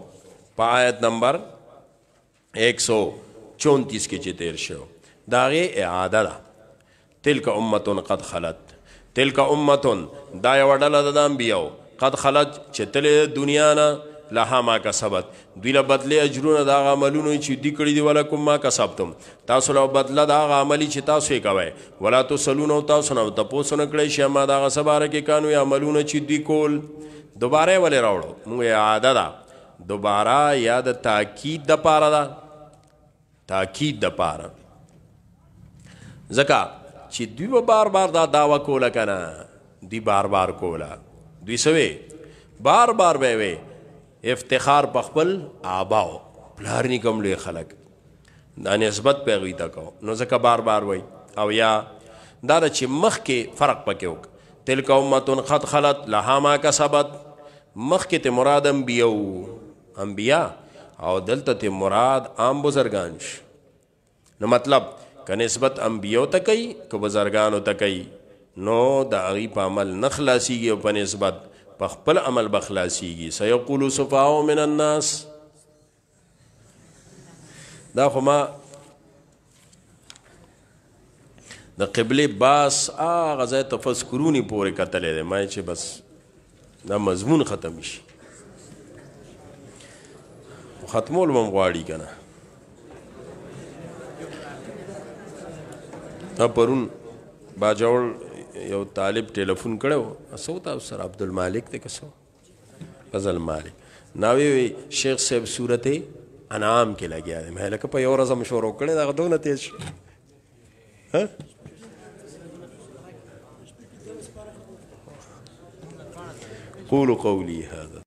په آیت نمبر 134 کې چې تیر شو دا غي اعاده ده تلک امه قد خلت تلک امه دا یو ډله د انبیو قد خلت چې تل دنیا نه لها ما کسبت دوی له بدله اجرونه دا عملونه چې دی کړی دی ولکم ما کسبتم تاسو له بدله دا عملی چې تاسو یې کوي ولا تسلون او تاسو نه تاسو نه کړی شی ما دا سباره کې کانو یا عملونه چې دی کول دوباره ولې راوړو موږ عادت ده دوباره یا د تاکید د پاره ده تاکید د پاره زکه چې دوی به بار بار دا داوا کوله کنه دوی بار بار کوله دوی سوي بار بار به وي افتخار په خپل آباو بلار نه کوم لوی خلک دا نسبت پیغوی تا کو نو ځکه بار بار وای او یا دا چې مخ کې فرق پکې وک تلک امه قد خلت لها ما کسبت مخ کې ته مراد انبیو انبیا او دلته ته مراد عام بزرگانش نو مطلب که نسبت انبیو ته کوي که بزرګانو ته کوي نو د هغې په عمل نه خلاصیږي او په نسبت په خپل عمل به خلاصیږي سیقولو صفاو من الناس دا خو ما د قبله باس هغه ځای ته فسکرونې پورې کتلی دی ما چې بس دا مضمون ختم شي ختمول به هم غواړي که نه تا پرون باجوړ یو طالب ټلیفون کړو اسو تا سر عبد المالک ته کسو فضل مالک ناوی وی شیخ صاحب صورت انعام کې لګیا دی مې لکه په یو ورځ مشورو کړی دا دونه تیز ها قولوا قولي هذا